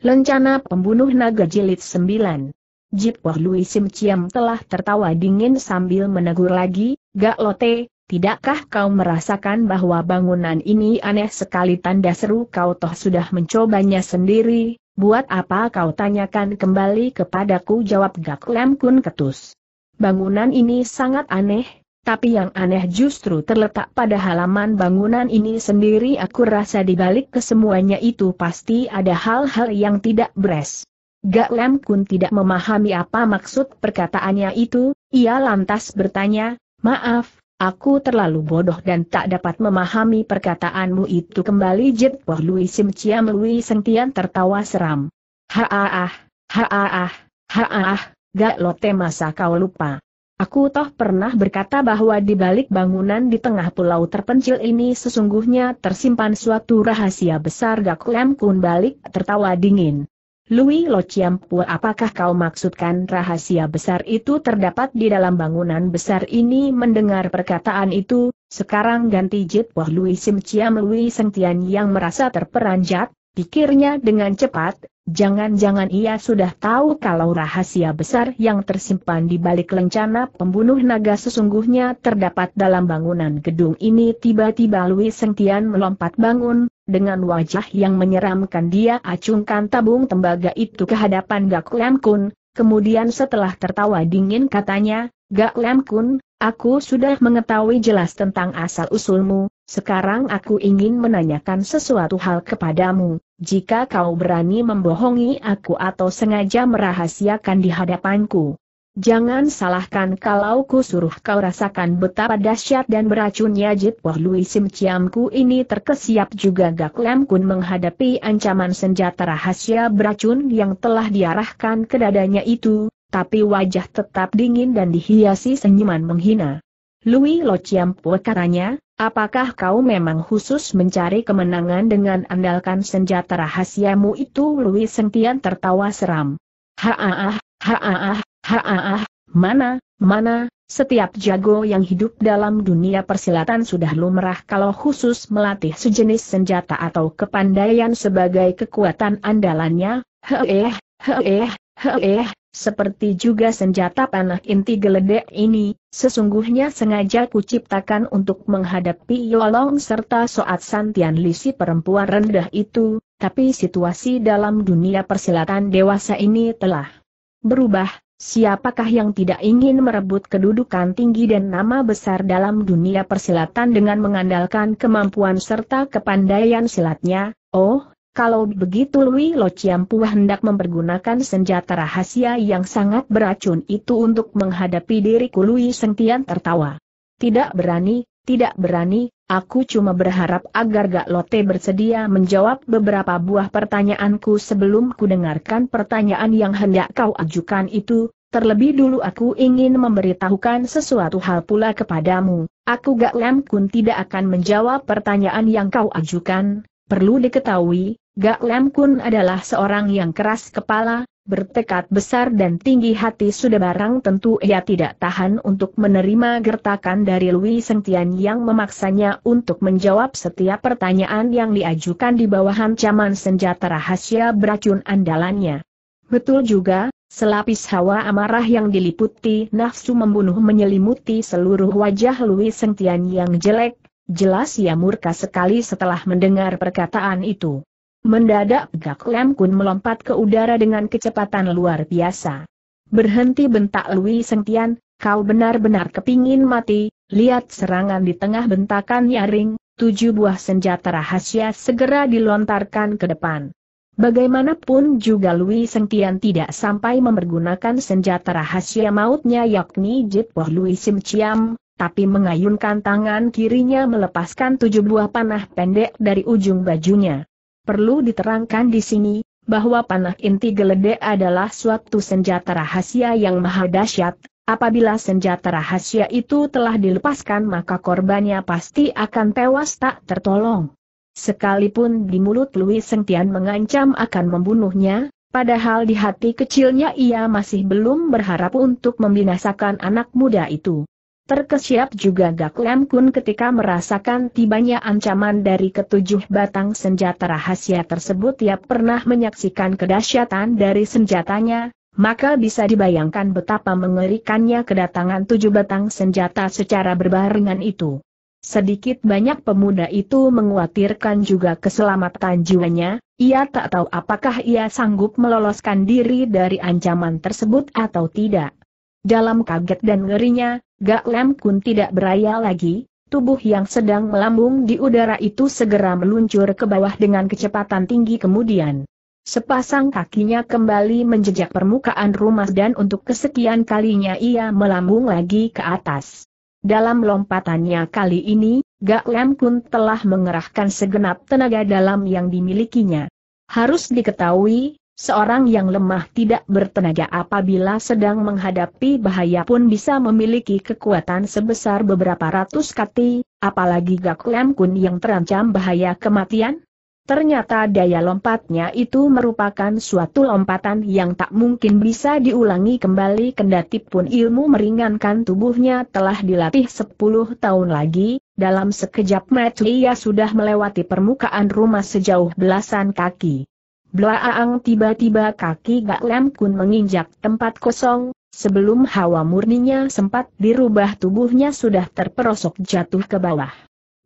Lencana Pembunuh Naga Jilid 9 Wah Lui Sim Ciam telah tertawa dingin sambil menegur lagi, Gak Lote, tidakkah kau merasakan bahwa bangunan ini aneh sekali tanda seru kau toh sudah mencobanya sendiri, buat apa kau tanyakan kembali kepadaku jawab Gak Lem Kun Ketus. Bangunan ini sangat aneh, tapi yang aneh justru terletak pada halaman bangunan ini sendiri aku rasa dibalik kesemuanya itu pasti ada hal-hal yang tidak beres. Gak Lem Kun tidak memahami apa maksud perkataannya itu, ia lantas bertanya, maaf, aku terlalu bodoh dan tak dapat memahami perkataanmu itu kembali Jit Poh Lui Sim Chiam Lui Sengtian tertawa seram. ha haaah, haaah, Gak Lote masa kau lupa. Aku toh pernah berkata bahwa di balik bangunan di tengah pulau terpencil ini sesungguhnya tersimpan suatu rahasia besar Gak Lem Kun balik tertawa dingin. Lui Lo Chiampu apakah kau maksudkan rahasia besar itu terdapat di dalam bangunan besar ini mendengar perkataan itu, sekarang ganti Jit Wah Lui Sim Chiam Louis Tian yang merasa terperanjat, Pikirnya dengan cepat, jangan-jangan ia sudah tahu kalau rahasia besar yang tersimpan di balik lencana pembunuh naga sesungguhnya terdapat dalam bangunan gedung ini. Tiba-tiba Louis Sengtian melompat bangun, dengan wajah yang menyeramkan dia acungkan tabung tembaga itu ke hadapan Gak Lam Kun, kemudian setelah tertawa dingin katanya, Gak Lam Kun, aku sudah mengetahui jelas tentang asal-usulmu, sekarang aku ingin menanyakan sesuatu hal kepadamu, jika kau berani membohongi aku atau sengaja merahasiakan di hadapanku. Jangan salahkan kalau ku suruh kau rasakan betapa dahsyat dan beracunnya Jitpoh Lui Sim Ciamku ini terkesiap juga Gak Lem Kun menghadapi ancaman senjata rahasia beracun yang telah diarahkan ke dadanya itu, tapi wajah tetap dingin dan dihiasi senyuman menghina. Lui Lo Chiampo katanya, apakah kau memang khusus mencari kemenangan dengan andalkan senjata rahasiamu itu? Lui Sentian tertawa seram. Haaah, haaah, haaah, mana, mana, setiap jago yang hidup dalam dunia persilatan sudah lumrah kalau khusus melatih sejenis senjata atau kepandaian sebagai kekuatan andalannya, heeh, heeh, heeh, seperti juga senjata panah inti geledek ini, sesungguhnya sengaja kuciptakan untuk menghadapi Yolong serta Soat Santian Lisi perempuan rendah itu, tapi situasi dalam dunia persilatan dewasa ini telah berubah, siapakah yang tidak ingin merebut kedudukan tinggi dan nama besar dalam dunia persilatan dengan mengandalkan kemampuan serta kepandaian silatnya, oh, kalau begitu Lui Lo Chiampu hendak mempergunakan senjata rahasia yang sangat beracun itu untuk menghadapi diriku Lui Sengtian tertawa. Tidak berani, tidak berani, aku cuma berharap agar Gak Lote bersedia menjawab beberapa buah pertanyaanku sebelum kudengarkan pertanyaan yang hendak kau ajukan itu, Terlebih dulu aku ingin memberitahukan sesuatu hal pula kepadamu, aku Gak Lem Kun tidak akan menjawab pertanyaan yang kau ajukan, Perlu diketahui, Gak Lam Kun adalah seorang yang keras kepala, bertekad besar dan tinggi hati sudah barang tentu ia tidak tahan untuk menerima gertakan dari Lui Sengtian yang memaksanya untuk menjawab setiap pertanyaan yang diajukan di bawah ancaman senjata rahasia beracun andalannya. Betul juga, selapis hawa amarah yang diliputi nafsu membunuh menyelimuti seluruh wajah Lui Sengtian yang jelek, Jelas ia murka sekali setelah mendengar perkataan itu. Mendadak Gak Lem Kun melompat ke udara dengan kecepatan luar biasa. Berhenti bentak Lui Sengtian, kau benar-benar kepingin mati, lihat serangan di tengah bentakan nyaring, tujuh buah senjata rahasia segera dilontarkan ke depan. Bagaimanapun juga Lui Sengtian tidak sampai mempergunakan senjata rahasia mautnya yakni Jitpoh Lui Simciam, tapi mengayunkan tangan kirinya melepaskan tujuh buah panah pendek dari ujung bajunya. Perlu diterangkan di sini, bahwa panah inti geledek adalah suatu senjata rahasia yang maha dahsyat. Apabila senjata rahasia itu telah dilepaskan maka korbannya pasti akan tewas tak tertolong. Sekalipun di mulut Louis sentian mengancam akan membunuhnya, padahal di hati kecilnya ia masih belum berharap untuk membinasakan anak muda itu. Terkesiap juga Gak Lem Kun ketika merasakan tibanya ancaman dari ketujuh batang senjata rahasia tersebut ia pernah menyaksikan kedahsyatan dari senjatanya, maka bisa dibayangkan betapa mengerikannya kedatangan tujuh batang senjata secara berbarengan itu. Sedikit banyak pemuda itu mengkhawatirkan juga keselamatan jiwanya, ia tak tahu apakah ia sanggup meloloskan diri dari ancaman tersebut atau tidak. Dalam kaget dan ngerinya, Gak Lem Kun tidak beraya lagi, tubuh yang sedang melambung di udara itu segera meluncur ke bawah dengan kecepatan tinggi kemudian. Sepasang kakinya kembali menjejak permukaan rumah dan untuk kesekian kalinya ia melambung lagi ke atas. Dalam lompatannya kali ini, Gak Lem Kun telah mengerahkan segenap tenaga dalam yang dimilikinya. Harus diketahui, Seorang yang lemah tidak bertenaga apabila sedang menghadapi bahaya pun bisa memiliki kekuatan sebesar beberapa ratus kati, apalagi Gak Lam Kun yang terancam bahaya kematian. Ternyata daya lompatnya itu merupakan suatu lompatan yang tak mungkin bisa diulangi kembali kendati pun ilmu meringankan tubuhnya telah dilatih 10 tahun lagi, dalam sekejap mata ia sudah melewati permukaan rumah sejauh belasan kaki. Blaaang tiba-tiba kaki Gak Lem Kun menginjak tempat kosong, sebelum hawa murninya sempat dirubah tubuhnya sudah terperosok jatuh ke bawah.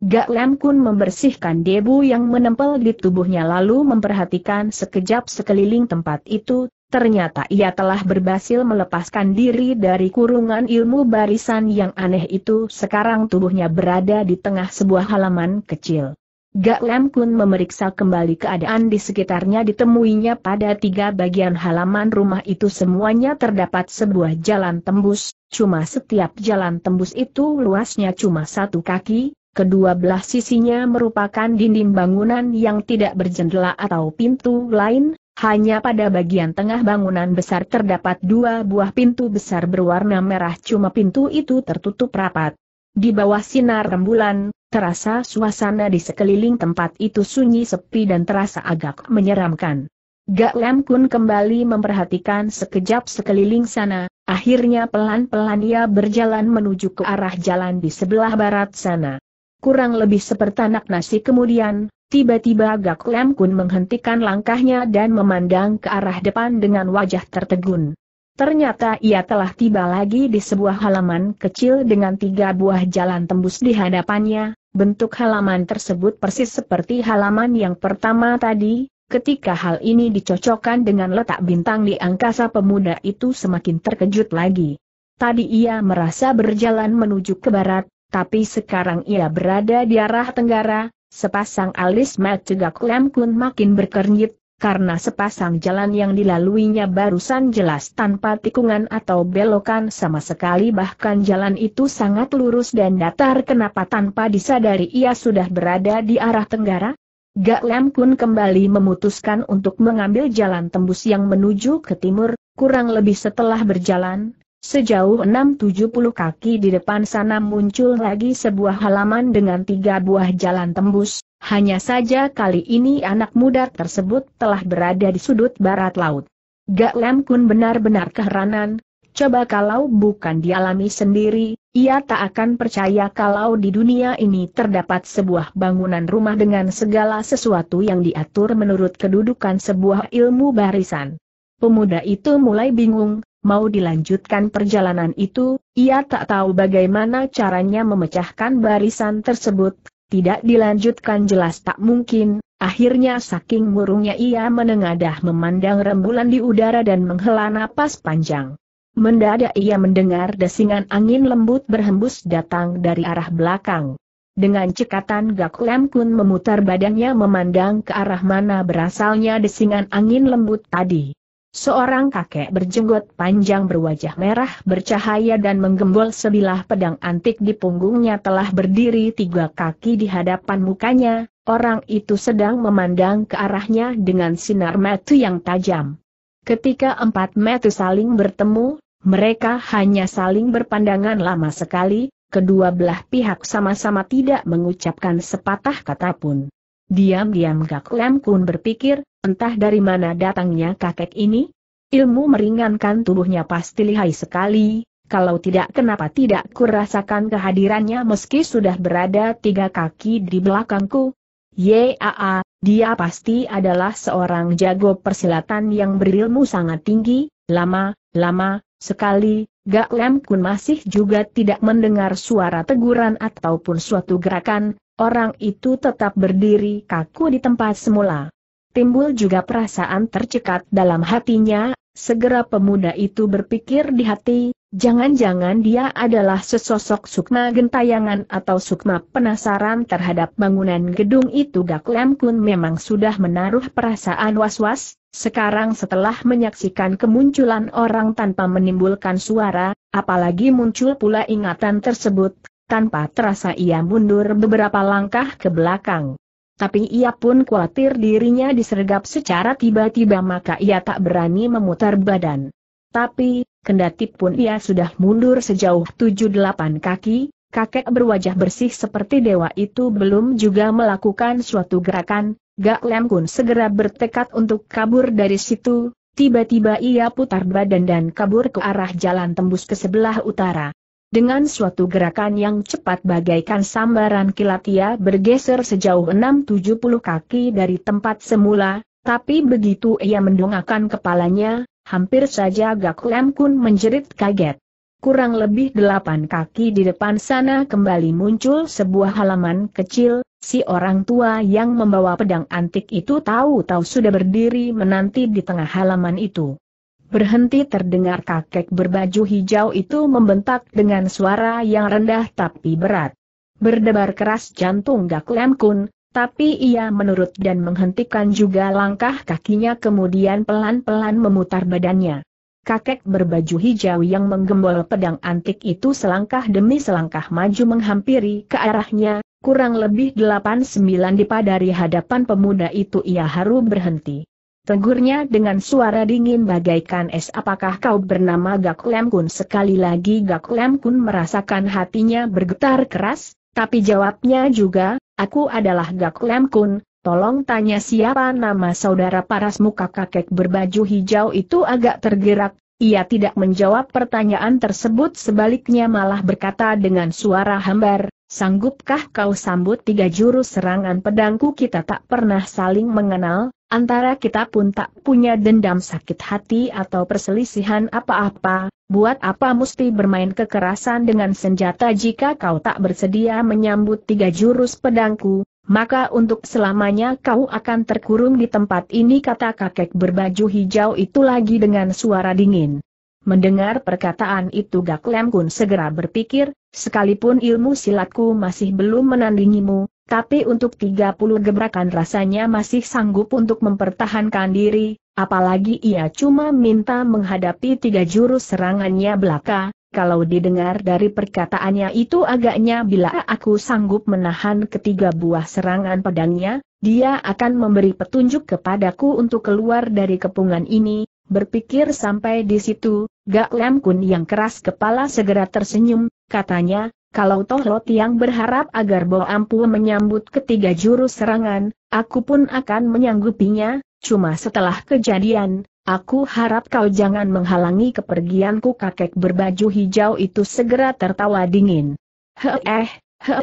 Gak Lem Kun membersihkan debu yang menempel di tubuhnya lalu memperhatikan sekejap sekeliling tempat itu, ternyata ia telah berhasil melepaskan diri dari kurungan ilmu barisan yang aneh itu sekarang tubuhnya berada di tengah sebuah halaman kecil. Gak Lem Kun memeriksa kembali keadaan di sekitarnya ditemuinya pada tiga bagian halaman rumah itu semuanya terdapat sebuah jalan tembus, cuma setiap jalan tembus itu luasnya cuma satu kaki, kedua belah sisinya merupakan dinding bangunan yang tidak berjendela atau pintu lain, hanya pada bagian tengah bangunan besar terdapat dua buah pintu besar berwarna merah cuma pintu itu tertutup rapat. Di bawah sinar rembulan, Terasa suasana di sekeliling tempat itu sunyi sepi dan terasa agak menyeramkan. Gak Lam Kun kembali memperhatikan sekejap sekeliling sana, akhirnya pelan-pelan ia berjalan menuju ke arah jalan di sebelah barat sana. Kurang lebih seperti anak nasi kemudian, tiba-tiba Gak Lam Kun menghentikan langkahnya dan memandang ke arah depan dengan wajah tertegun. Ternyata ia telah tiba lagi di sebuah halaman kecil dengan tiga buah jalan tembus di hadapannya, Bentuk halaman tersebut persis seperti halaman yang pertama tadi, ketika hal ini dicocokkan dengan letak bintang di angkasa pemuda itu semakin terkejut lagi. Tadi ia merasa berjalan menuju ke barat, tapi sekarang ia berada di arah tenggara, sepasang alis Mat Cegak Lem Kun makin berkernyit, karena sepasang jalan yang dilaluinya barusan jelas tanpa tikungan atau belokan sama sekali bahkan jalan itu sangat lurus dan datar kenapa tanpa disadari ia sudah berada di arah tenggara? Gak Lem Kun kembali memutuskan untuk mengambil jalan tembus yang menuju ke timur, kurang lebih setelah berjalan, Sejauh 670 kaki di depan sana muncul lagi sebuah halaman dengan tiga buah jalan tembus, hanya saja kali ini anak muda tersebut telah berada di sudut barat laut. Gak Lem Kun benar-benar keheranan, coba kalau bukan dialami sendiri, ia tak akan percaya kalau di dunia ini terdapat sebuah bangunan rumah dengan segala sesuatu yang diatur menurut kedudukan sebuah ilmu barisan. Pemuda itu mulai bingung, mau dilanjutkan perjalanan itu, ia tak tahu bagaimana caranya memecahkan barisan tersebut, tidak dilanjutkan jelas tak mungkin, akhirnya saking murungnya ia menengadah memandang rembulan di udara dan menghela napas panjang. Mendadak ia mendengar desingan angin lembut berhembus datang dari arah belakang. Dengan cekatan Gak Kun memutar badannya memandang ke arah mana berasalnya desingan angin lembut tadi. Seorang kakek berjenggot panjang berwajah merah bercahaya dan menggembol sebilah pedang antik di punggungnya telah berdiri tiga kaki di hadapan mukanya, orang itu sedang memandang ke arahnya dengan sinar mata yang tajam. Ketika empat metu saling bertemu, mereka hanya saling berpandangan lama sekali, kedua belah pihak sama-sama tidak mengucapkan sepatah kata pun. Diam-diam Gak Lem Kun berpikir, entah dari mana datangnya kakek ini? Ilmu meringankan tubuhnya pasti lihai sekali, kalau tidak kenapa tidak kurasakan kehadirannya meski sudah berada tiga kaki di belakangku? Yaa, dia pasti adalah seorang jago persilatan yang berilmu sangat tinggi, lama, lama, sekali, Gak Lem Kun masih juga tidak mendengar suara teguran ataupun suatu gerakan, Orang itu tetap berdiri kaku di tempat semula. Timbul juga perasaan tercekat dalam hatinya, segera pemuda itu berpikir di hati, jangan-jangan dia adalah sesosok sukma gentayangan atau sukma penasaran terhadap bangunan gedung itu Gak Lem Kun memang sudah menaruh perasaan was-was, sekarang setelah menyaksikan kemunculan orang tanpa menimbulkan suara, apalagi muncul pula ingatan tersebut, tanpa terasa ia mundur beberapa langkah ke belakang. Tapi ia pun khawatir dirinya disergap secara tiba-tiba maka ia tak berani memutar badan. Tapi, kendati pun ia sudah mundur sejauh 7-8 kaki, kakek berwajah bersih seperti dewa itu belum juga melakukan suatu gerakan, Gak Lem Kun segera bertekad untuk kabur dari situ, tiba-tiba ia putar badan dan kabur ke arah jalan tembus ke sebelah utara. Dengan suatu gerakan yang cepat bagaikan sambaran kilat ia bergeser sejauh enam tujuh puluh kaki dari tempat semula, tapi begitu ia mendongakkan kepalanya, hampir saja Gak Lem Kun menjerit kaget. Kurang lebih delapan kaki di depan sana kembali muncul sebuah halaman kecil, si orang tua yang membawa pedang antik itu tahu-tahu sudah berdiri menanti di tengah halaman itu. Berhenti terdengar kakek berbaju hijau itu membentak dengan suara yang rendah tapi berat. Berdebar keras jantung Gak Lem Kun, tapi ia menurut dan menghentikan juga langkah kakinya kemudian pelan-pelan memutar badannya. Kakek berbaju hijau yang menggembol pedang antik itu selangkah demi selangkah maju menghampiri ke arahnya, kurang lebih 8-9 dipadari hadapan pemuda itu ia haru berhenti. Tegurnya dengan suara dingin bagaikan es apakah kau bernama Gak Lem Kun sekali lagi Gak Lem Kun merasakan hatinya bergetar keras, tapi jawabnya juga, aku adalah Gak Lem Kun, Tolong tanya siapa nama saudara paras muka kakek berbaju hijau itu agak tergerak, ia tidak menjawab pertanyaan tersebut sebaliknya malah berkata dengan suara hambar, sanggupkah kau sambut tiga jurus serangan pedangku kita tak pernah saling mengenal, Antara kita pun tak punya dendam sakit hati atau perselisihan apa-apa, buat apa mesti bermain kekerasan dengan senjata jika kau tak bersedia menyambut tiga jurus pedangku, maka untuk selamanya kau akan terkurung di tempat ini kata kakek berbaju hijau itu lagi dengan suara dingin. Mendengar perkataan itu Gak Lem Kun segera berpikir, sekalipun ilmu silatku masih belum menandingimu, tapi untuk 30 gebrakan rasanya masih sanggup untuk mempertahankan diri, apalagi ia cuma minta menghadapi tiga jurus serangannya belaka, kalau didengar dari perkataannya itu agaknya bila aku sanggup menahan ketiga buah serangan pedangnya, dia akan memberi petunjuk kepadaku untuk keluar dari kepungan ini, berpikir sampai di situ, Gak Lam Kun yang keras kepala segera tersenyum, katanya, kalau Toh Lo Tiang berharap agar Bo Ampu menyambut ketiga jurus serangan, aku pun akan menyanggupinya, cuma setelah kejadian, aku harap kau jangan menghalangi kepergianku kakek berbaju hijau itu segera tertawa dingin. he eh,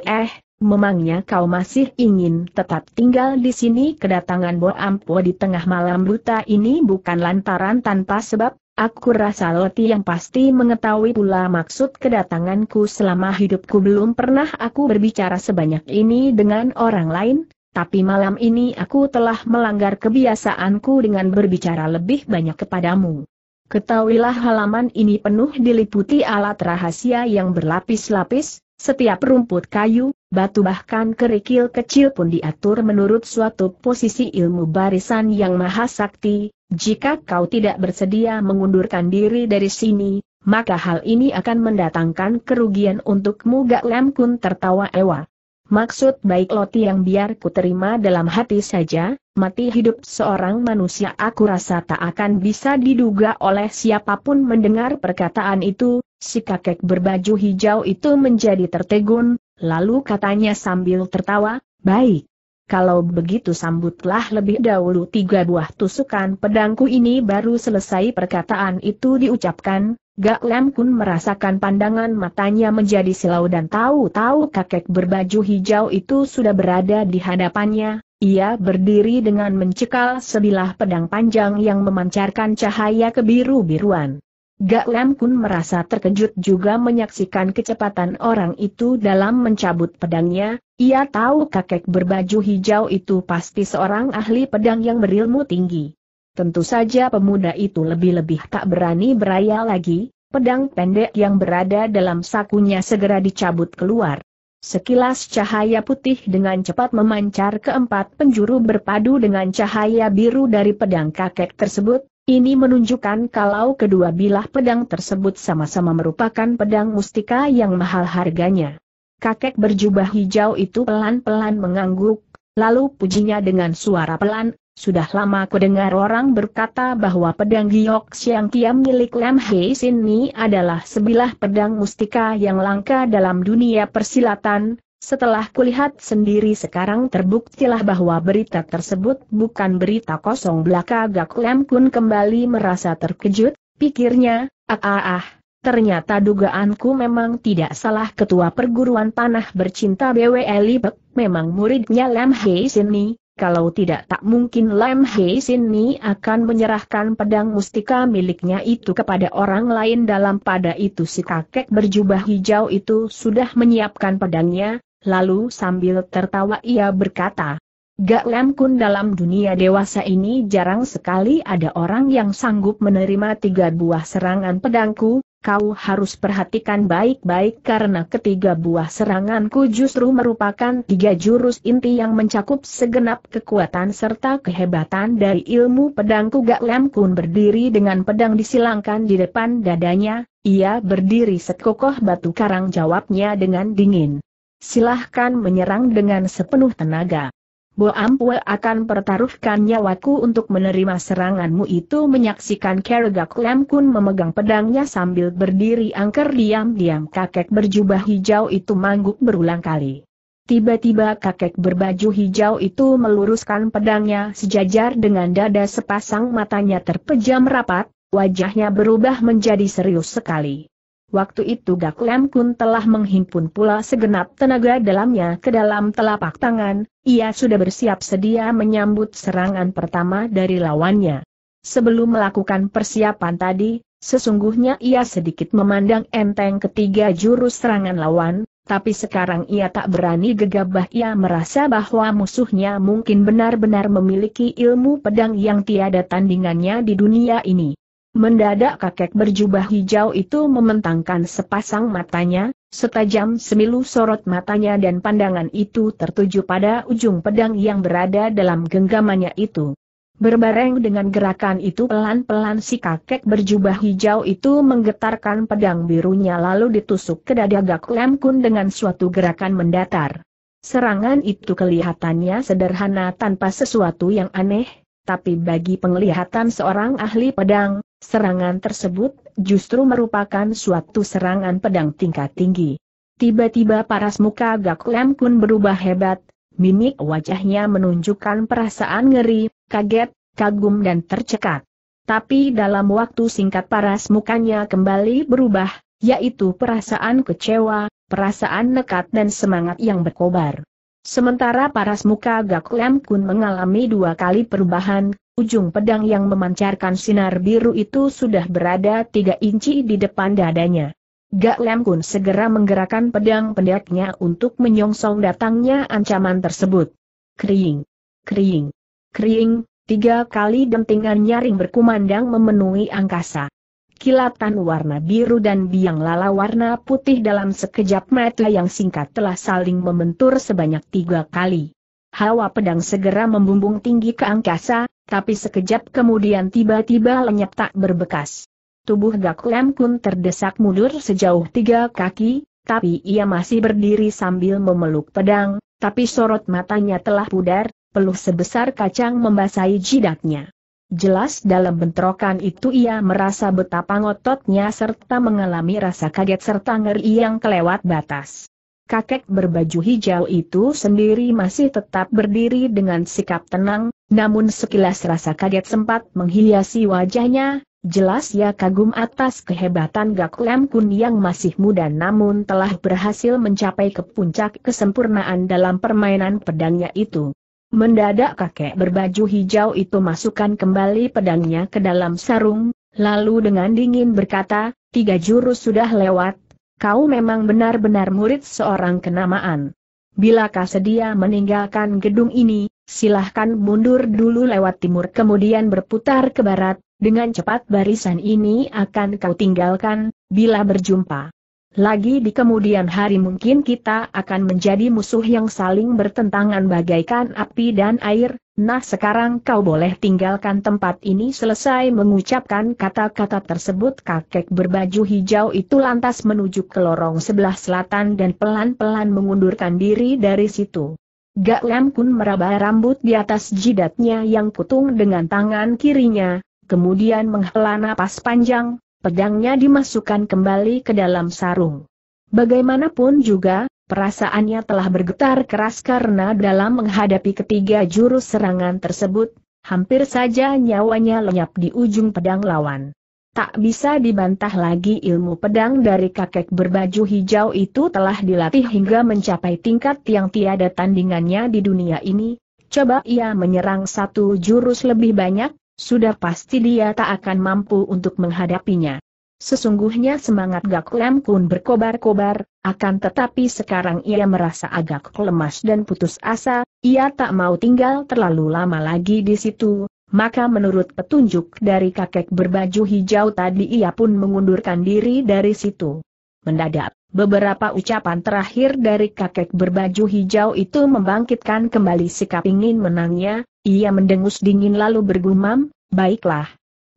eh, memangnya kau masih ingin tetap tinggal di sini kedatangan Bo Ampu di tengah malam buta ini bukan lantaran tanpa sebab, Aku rasa Loti yang pasti mengetahui pula maksud kedatanganku selama hidupku belum pernah aku berbicara sebanyak ini dengan orang lain, tapi malam ini aku telah melanggar kebiasaanku dengan berbicara lebih banyak kepadamu. Ketahuilah halaman ini penuh diliputi alat rahasia yang berlapis-lapis, setiap rumput kayu, batu bahkan kerikil kecil pun diatur menurut suatu posisi ilmu barisan yang maha sakti, jika kau tidak bersedia mengundurkan diri dari sini, maka hal ini akan mendatangkan kerugian untukmu Gak Lem Kun tertawa ewa. Maksud baik Loti yang biar ku terima dalam hati saja, mati hidup seorang manusia aku rasa tak akan bisa diduga oleh siapapun mendengar perkataan itu, si kakek berbaju hijau itu menjadi tertegun, lalu katanya sambil tertawa, baik, kalau begitu sambutlah lebih dahulu tiga buah tusukan pedangku ini baru selesai perkataan itu diucapkan, Gak Lem Kun merasakan pandangan matanya menjadi silau dan tahu-tahu kakek berbaju hijau itu sudah berada di hadapannya, ia berdiri dengan mencekal sebilah pedang panjang yang memancarkan cahaya kebiru-biruan. Gak Lam Kun merasa terkejut juga menyaksikan kecepatan orang itu dalam mencabut pedangnya, ia tahu kakek berbaju hijau itu pasti seorang ahli pedang yang berilmu tinggi. Tentu saja pemuda itu lebih-lebih tak berani beraya lagi, pedang pendek yang berada dalam sakunya segera dicabut keluar. Sekilas cahaya putih dengan cepat memancar ke empat penjuru berpadu dengan cahaya biru dari pedang kakek tersebut, ini menunjukkan kalau kedua bilah pedang tersebut sama-sama merupakan pedang mustika yang mahal harganya. Kakek berjubah hijau itu pelan-pelan mengangguk, lalu pujinya dengan suara pelan, sudah lama aku dengar orang berkata bahwa pedang Giok Siang Kiam milik Lam Hei Sin ini adalah sebilah pedang mustika yang langka dalam dunia persilatan, setelah kulihat sendiri sekarang terbuktilah bahwa berita tersebut bukan berita kosong belaka Gak Lem Kun kembali merasa terkejut, pikirnya, ah ah ah, ternyata dugaanku memang tidak salah ketua perguruan tanah bercinta bw eli memang muridnya Lem Hei Sini, kalau tidak tak mungkin Lem Hei Sini akan menyerahkan pedang mustika miliknya itu kepada orang lain dalam pada itu si kakek berjubah hijau itu sudah menyiapkan pedangnya, lalu sambil tertawa ia berkata, Gak Lem Kun dalam dunia dewasa ini jarang sekali ada orang yang sanggup menerima tiga buah serangan pedangku, kau harus perhatikan baik-baik karena ketiga buah seranganku justru merupakan tiga jurus inti yang mencakup segenap kekuatan serta kehebatan dari ilmu pedangku Gak Lem Kun berdiri dengan pedang disilangkan di depan dadanya, ia berdiri sekokoh batu karang jawabnya dengan dingin silahkan menyerang dengan sepenuh tenaga. Bo Ampue akan pertaruhkan nyawaku untuk menerima seranganmu itu menyaksikan Kergak Lam Kun memegang pedangnya sambil berdiri angker diam-diam kakek berjubah hijau itu mangguk berulang kali. Tiba-tiba kakek berbaju hijau itu meluruskan pedangnya sejajar dengan dada sepasang matanya terpejam rapat, wajahnya berubah menjadi serius sekali. Waktu itu Lem Kun telah menghimpun pula segenap tenaga dalamnya ke dalam telapak tangan, ia sudah bersiap sedia menyambut serangan pertama dari lawannya. Sebelum melakukan persiapan tadi, sesungguhnya ia sedikit memandang enteng ketiga jurus serangan lawan, tapi sekarang ia tak berani gegabah ia merasa bahwa musuhnya mungkin benar-benar memiliki ilmu pedang yang tiada tandingannya di dunia ini. Mendadak kakek berjubah hijau itu mementangkan sepasang matanya, setajam semilu sorot matanya dan pandangan itu tertuju pada ujung pedang yang berada dalam genggamannya itu. Berbareng dengan gerakan itu pelan-pelan si kakek berjubah hijau itu menggetarkan pedang birunya lalu ditusuk ke dada Gak Lem Kun dengan suatu gerakan mendatar. Serangan itu kelihatannya sederhana tanpa sesuatu yang aneh, tapi bagi penglihatan seorang ahli pedang, Serangan tersebut justru merupakan suatu serangan pedang tingkat tinggi. Tiba-tiba paras muka Gak Kun berubah hebat, mimik wajahnya menunjukkan perasaan ngeri, kaget, kagum dan tercekat. Tapi dalam waktu singkat paras mukanya kembali berubah, yaitu perasaan kecewa, perasaan nekat dan semangat yang berkobar. Sementara paras muka Gak Kun mengalami dua kali perubahan, Ujung pedang yang memancarkan sinar biru itu sudah berada tiga inci di depan dadanya. Gak Lem Kun segera menggerakkan pedang pendeknya untuk menyongsong datangnya ancaman tersebut. Kering, kering, kering, tiga kali dentingan nyaring berkumandang memenuhi angkasa. Kilatan warna biru dan biang lala warna putih dalam sekejap mata yang singkat telah saling membentur sebanyak tiga kali. Hawa pedang segera membumbung tinggi ke angkasa, tapi sekejap kemudian tiba-tiba lenyap tak berbekas. Tubuh Gak Lem Kun terdesak mundur sejauh tiga kaki, tapi ia masih berdiri sambil memeluk pedang, tapi sorot matanya telah pudar, peluh sebesar kacang membasahi jidatnya. Jelas dalam bentrokan itu ia merasa betapa ngototnya serta mengalami rasa kaget serta ngeri yang kelewat batas kakek berbaju hijau itu sendiri masih tetap berdiri dengan sikap tenang, namun sekilas rasa kaget sempat menghiasi wajahnya, jelas ia kagum atas kehebatan Gak Lem Kun yang masih muda namun telah berhasil mencapai ke puncak kesempurnaan dalam permainan pedangnya itu. Mendadak kakek berbaju hijau itu masukkan kembali pedangnya ke dalam sarung, lalu dengan dingin berkata, tiga jurus sudah lewat, kau memang benar-benar murid seorang kenamaan. Bilakah sedia meninggalkan gedung ini, silahkan mundur dulu lewat timur kemudian berputar ke barat, dengan cepat barisan ini akan kau tinggalkan, bila berjumpa. Lagi di kemudian hari mungkin kita akan menjadi musuh yang saling bertentangan bagaikan api dan air, Nah sekarang kau boleh tinggalkan tempat ini selesai mengucapkan kata-kata tersebut kakek berbaju hijau itu lantas menuju ke lorong sebelah selatan dan pelan-pelan mengundurkan diri dari situ. Gak Lam Kun meraba rambut di atas jidatnya yang putung dengan tangan kirinya, kemudian menghela napas panjang, pedangnya dimasukkan kembali ke dalam sarung. Bagaimanapun juga, Perasaannya telah bergetar keras karena dalam menghadapi ketiga jurus serangan tersebut, hampir saja nyawanya lenyap di ujung pedang lawan. Tak bisa dibantah lagi ilmu pedang dari kakek berbaju hijau itu telah dilatih hingga mencapai tingkat yang tiada tandingannya di dunia ini. Coba ia menyerang satu jurus lebih banyak, sudah pasti dia tak akan mampu untuk menghadapinya. Sesungguhnya semangat Gak Lem Kun berkobar-kobar, akan tetapi sekarang ia merasa agak lemas dan putus asa, ia tak mau tinggal terlalu lama lagi di situ, maka menurut petunjuk dari kakek berbaju hijau tadi ia pun mengundurkan diri dari situ. Mendadak, beberapa ucapan terakhir dari kakek berbaju hijau itu membangkitkan kembali sikap ingin menangnya, ia mendengus dingin lalu bergumam, baiklah,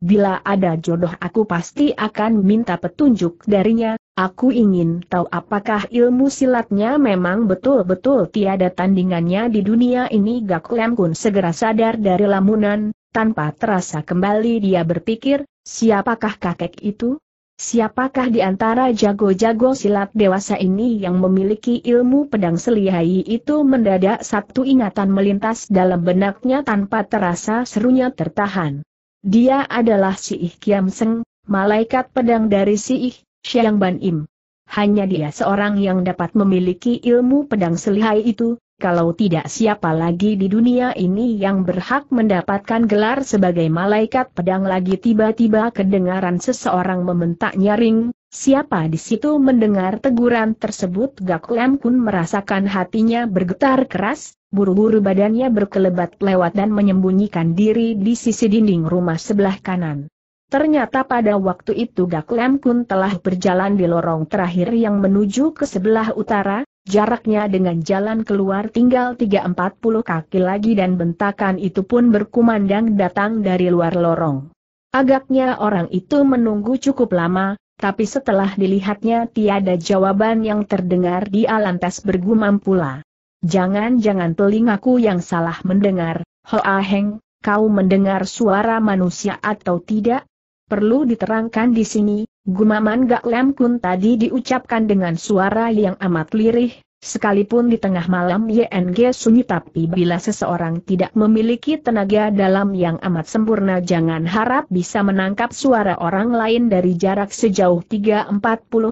Bila ada jodoh aku pasti akan minta petunjuk darinya, aku ingin tahu apakah ilmu silatnya memang betul-betul tiada tandingannya di dunia ini Gak Lem Kun segera sadar dari lamunan, tanpa terasa kembali dia berpikir, siapakah kakek itu? Siapakah di antara jago-jago silat dewasa ini yang memiliki ilmu pedang selihai itu mendadak satu ingatan melintas dalam benaknya tanpa terasa serunya tertahan. Dia adalah si Ih Kiam Seng, malaikat pedang dari si Ih, Xiang Ban Im. Hanya dia seorang yang dapat memiliki ilmu pedang selihai itu, kalau tidak siapa lagi di dunia ini yang berhak mendapatkan gelar sebagai malaikat pedang lagi tiba-tiba kedengaran seseorang mementak nyaring, siapa di situ mendengar teguran tersebut Gaklem Lem Kun merasakan hatinya bergetar keras, buru-buru badannya berkelebat lewat dan menyembunyikan diri di sisi dinding rumah sebelah kanan. Ternyata pada waktu itu Gaklem Kun telah berjalan di lorong terakhir yang menuju ke sebelah utara, Jaraknya dengan jalan keluar tinggal 340 kaki lagi dan bentakan itu pun berkumandang datang dari luar lorong. Agaknya orang itu menunggu cukup lama, tapi setelah dilihatnya tiada jawaban yang terdengar dia lantas bergumam pula. Jangan-jangan telingaku yang salah mendengar, Hoa Heng, kau mendengar suara manusia atau tidak? Perlu diterangkan di sini, Gumaman Gak Lem Kun tadi diucapkan dengan suara yang amat lirih, Sekalipun di tengah malam YNG sunyi tapi bila seseorang tidak memiliki tenaga dalam yang amat sempurna jangan harap bisa menangkap suara orang lain dari jarak sejauh 3-40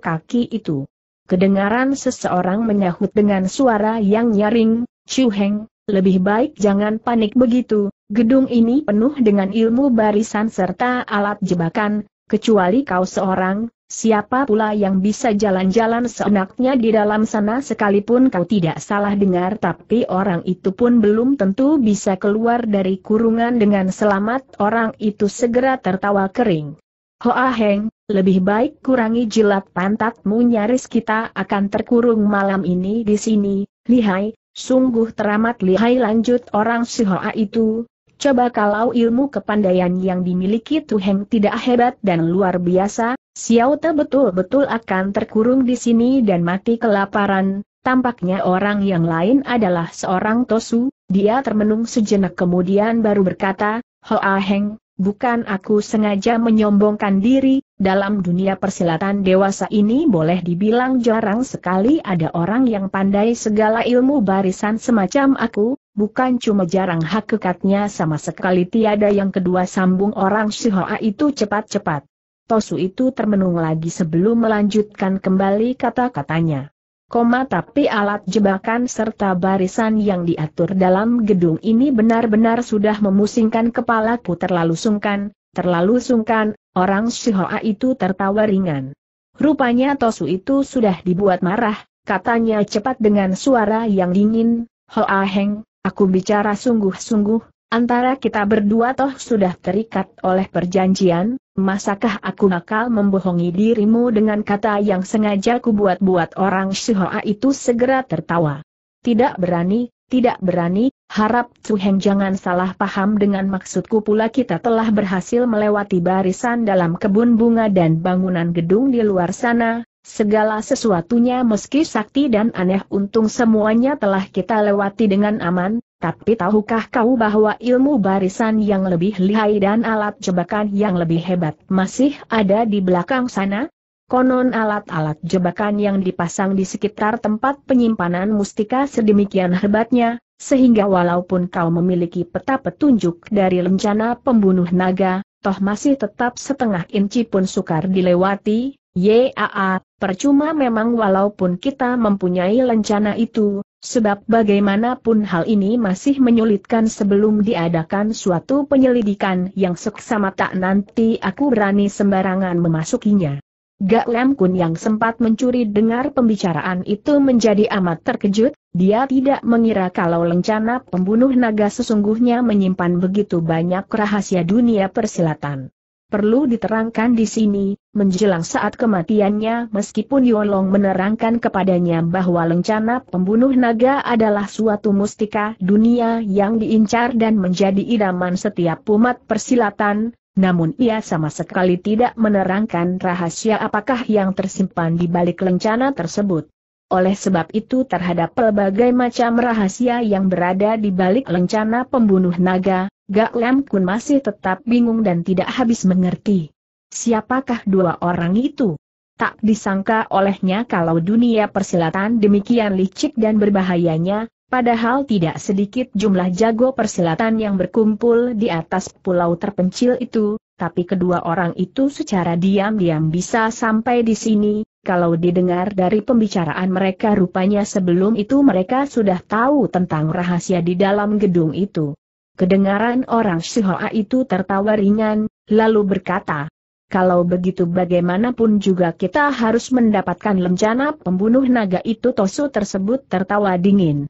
kaki itu. Kedengaran seseorang menyahut dengan suara yang nyaring, Chu Heng, lebih baik jangan panik begitu, gedung ini penuh dengan ilmu barisan serta alat jebakan, Kecuali kau seorang, siapa pula yang bisa jalan-jalan seenaknya di dalam sana sekalipun kau tidak salah dengar tapi orang itu pun belum tentu bisa keluar dari kurungan dengan selamat orang itu segera tertawa kering. Hoa Heng, lebih baik kurangi jilat pantatmu nyaris kita akan terkurung malam ini di sini, lihai, sungguh teramat lihai lanjut orang si Hoa itu, Coba kalau ilmu kepandaian yang dimiliki Tu-heng tidak hebat dan luar biasa, Xiao Te betul-betul akan terkurung di sini dan mati kelaparan. Tampaknya orang yang lain adalah seorang Tosu, dia termenung sejenak kemudian baru berkata, Hoa Heng, bukan aku sengaja menyombongkan diri, dalam dunia persilatan dewasa ini boleh dibilang jarang sekali ada orang yang pandai segala ilmu barisan semacam aku, bukan cuma jarang hak kekatnya sama sekali tiada yang kedua sambung orang Shihoa itu cepat-cepat. Tosu itu termenung lagi sebelum melanjutkan kembali kata-katanya. Koma tapi alat jebakan serta barisan yang diatur dalam gedung ini benar-benar sudah memusingkan kepalaku terlalu sungkan, terlalu sungkan, orang Shihoa itu tertawa ringan. Rupanya Tosu itu sudah dibuat marah, katanya cepat dengan suara yang dingin, Hoa Heng, Aku bicara sungguh-sungguh, antara kita berdua toh sudah terikat oleh perjanjian, masakah aku nakal membohongi dirimu dengan kata yang sengaja kubuat-buat buat orang Shihoa itu segera tertawa. Tidak berani, tidak berani, harap Cuheng jangan salah paham dengan maksudku pula kita telah berhasil melewati barisan dalam kebun bunga dan bangunan gedung di luar sana, Segala sesuatunya meski sakti dan aneh untung semuanya telah kita lewati dengan aman, tapi tahukah kau bahwa ilmu barisan yang lebih lihai dan alat jebakan yang lebih hebat masih ada di belakang sana? Konon alat-alat jebakan yang dipasang di sekitar tempat penyimpanan mustika sedemikian hebatnya, sehingga walaupun kau memiliki peta petunjuk dari rencana pembunuh naga, toh masih tetap setengah inci pun sukar dilewati, yaa, Percuma memang walaupun kita mempunyai lencana itu, sebab bagaimanapun hal ini masih menyulitkan sebelum diadakan suatu penyelidikan yang seksama tak nanti aku berani sembarangan memasukinya. Gak Lem Kun yang sempat mencuri dengar pembicaraan itu menjadi amat terkejut, dia tidak mengira kalau lencana pembunuh naga sesungguhnya menyimpan begitu banyak rahasia dunia persilatan. Perlu diterangkan di sini, menjelang saat kematiannya meskipun Yolong menerangkan kepadanya bahwa lencana pembunuh naga adalah suatu mustika dunia yang diincar dan menjadi idaman setiap umat persilatan, namun ia sama sekali tidak menerangkan rahasia apakah yang tersimpan di balik lencana tersebut. Oleh sebab itu terhadap pelbagai macam rahasia yang berada di balik lencana pembunuh naga, Gak Lam Kun masih tetap bingung dan tidak habis mengerti. Siapakah dua orang itu? Tak disangka olehnya kalau dunia persilatan demikian licik dan berbahayanya, padahal tidak sedikit jumlah jago persilatan yang berkumpul di atas pulau terpencil itu, tapi kedua orang itu secara diam-diam bisa sampai di sini, kalau didengar dari pembicaraan mereka rupanya sebelum itu mereka sudah tahu tentang rahasia di dalam gedung itu. Kedengaran orang Shihoa itu tertawa ringan, lalu berkata, kalau begitu bagaimanapun juga kita harus mendapatkan lencana pembunuh naga itu Tosu tersebut tertawa dingin.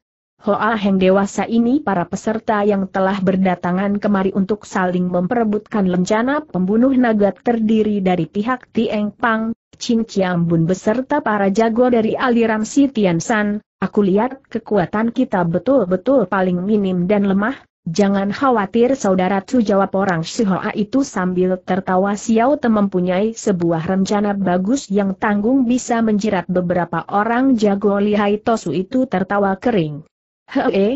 Hoa Heng dewasa ini para peserta yang telah berdatangan kemari untuk saling memperebutkan lencana pembunuh naga terdiri dari pihak Tieng Pang, Ching Chiang Bun beserta para jago dari aliran Si Tian San, aku lihat kekuatan kita betul-betul paling minim dan lemah, Jangan khawatir saudara Tu jawab orang Shihoa itu sambil tertawa Xiao Te mempunyai sebuah rencana bagus yang tanggung bisa menjerat beberapa orang jago lihai Tosu itu tertawa kering. he eh,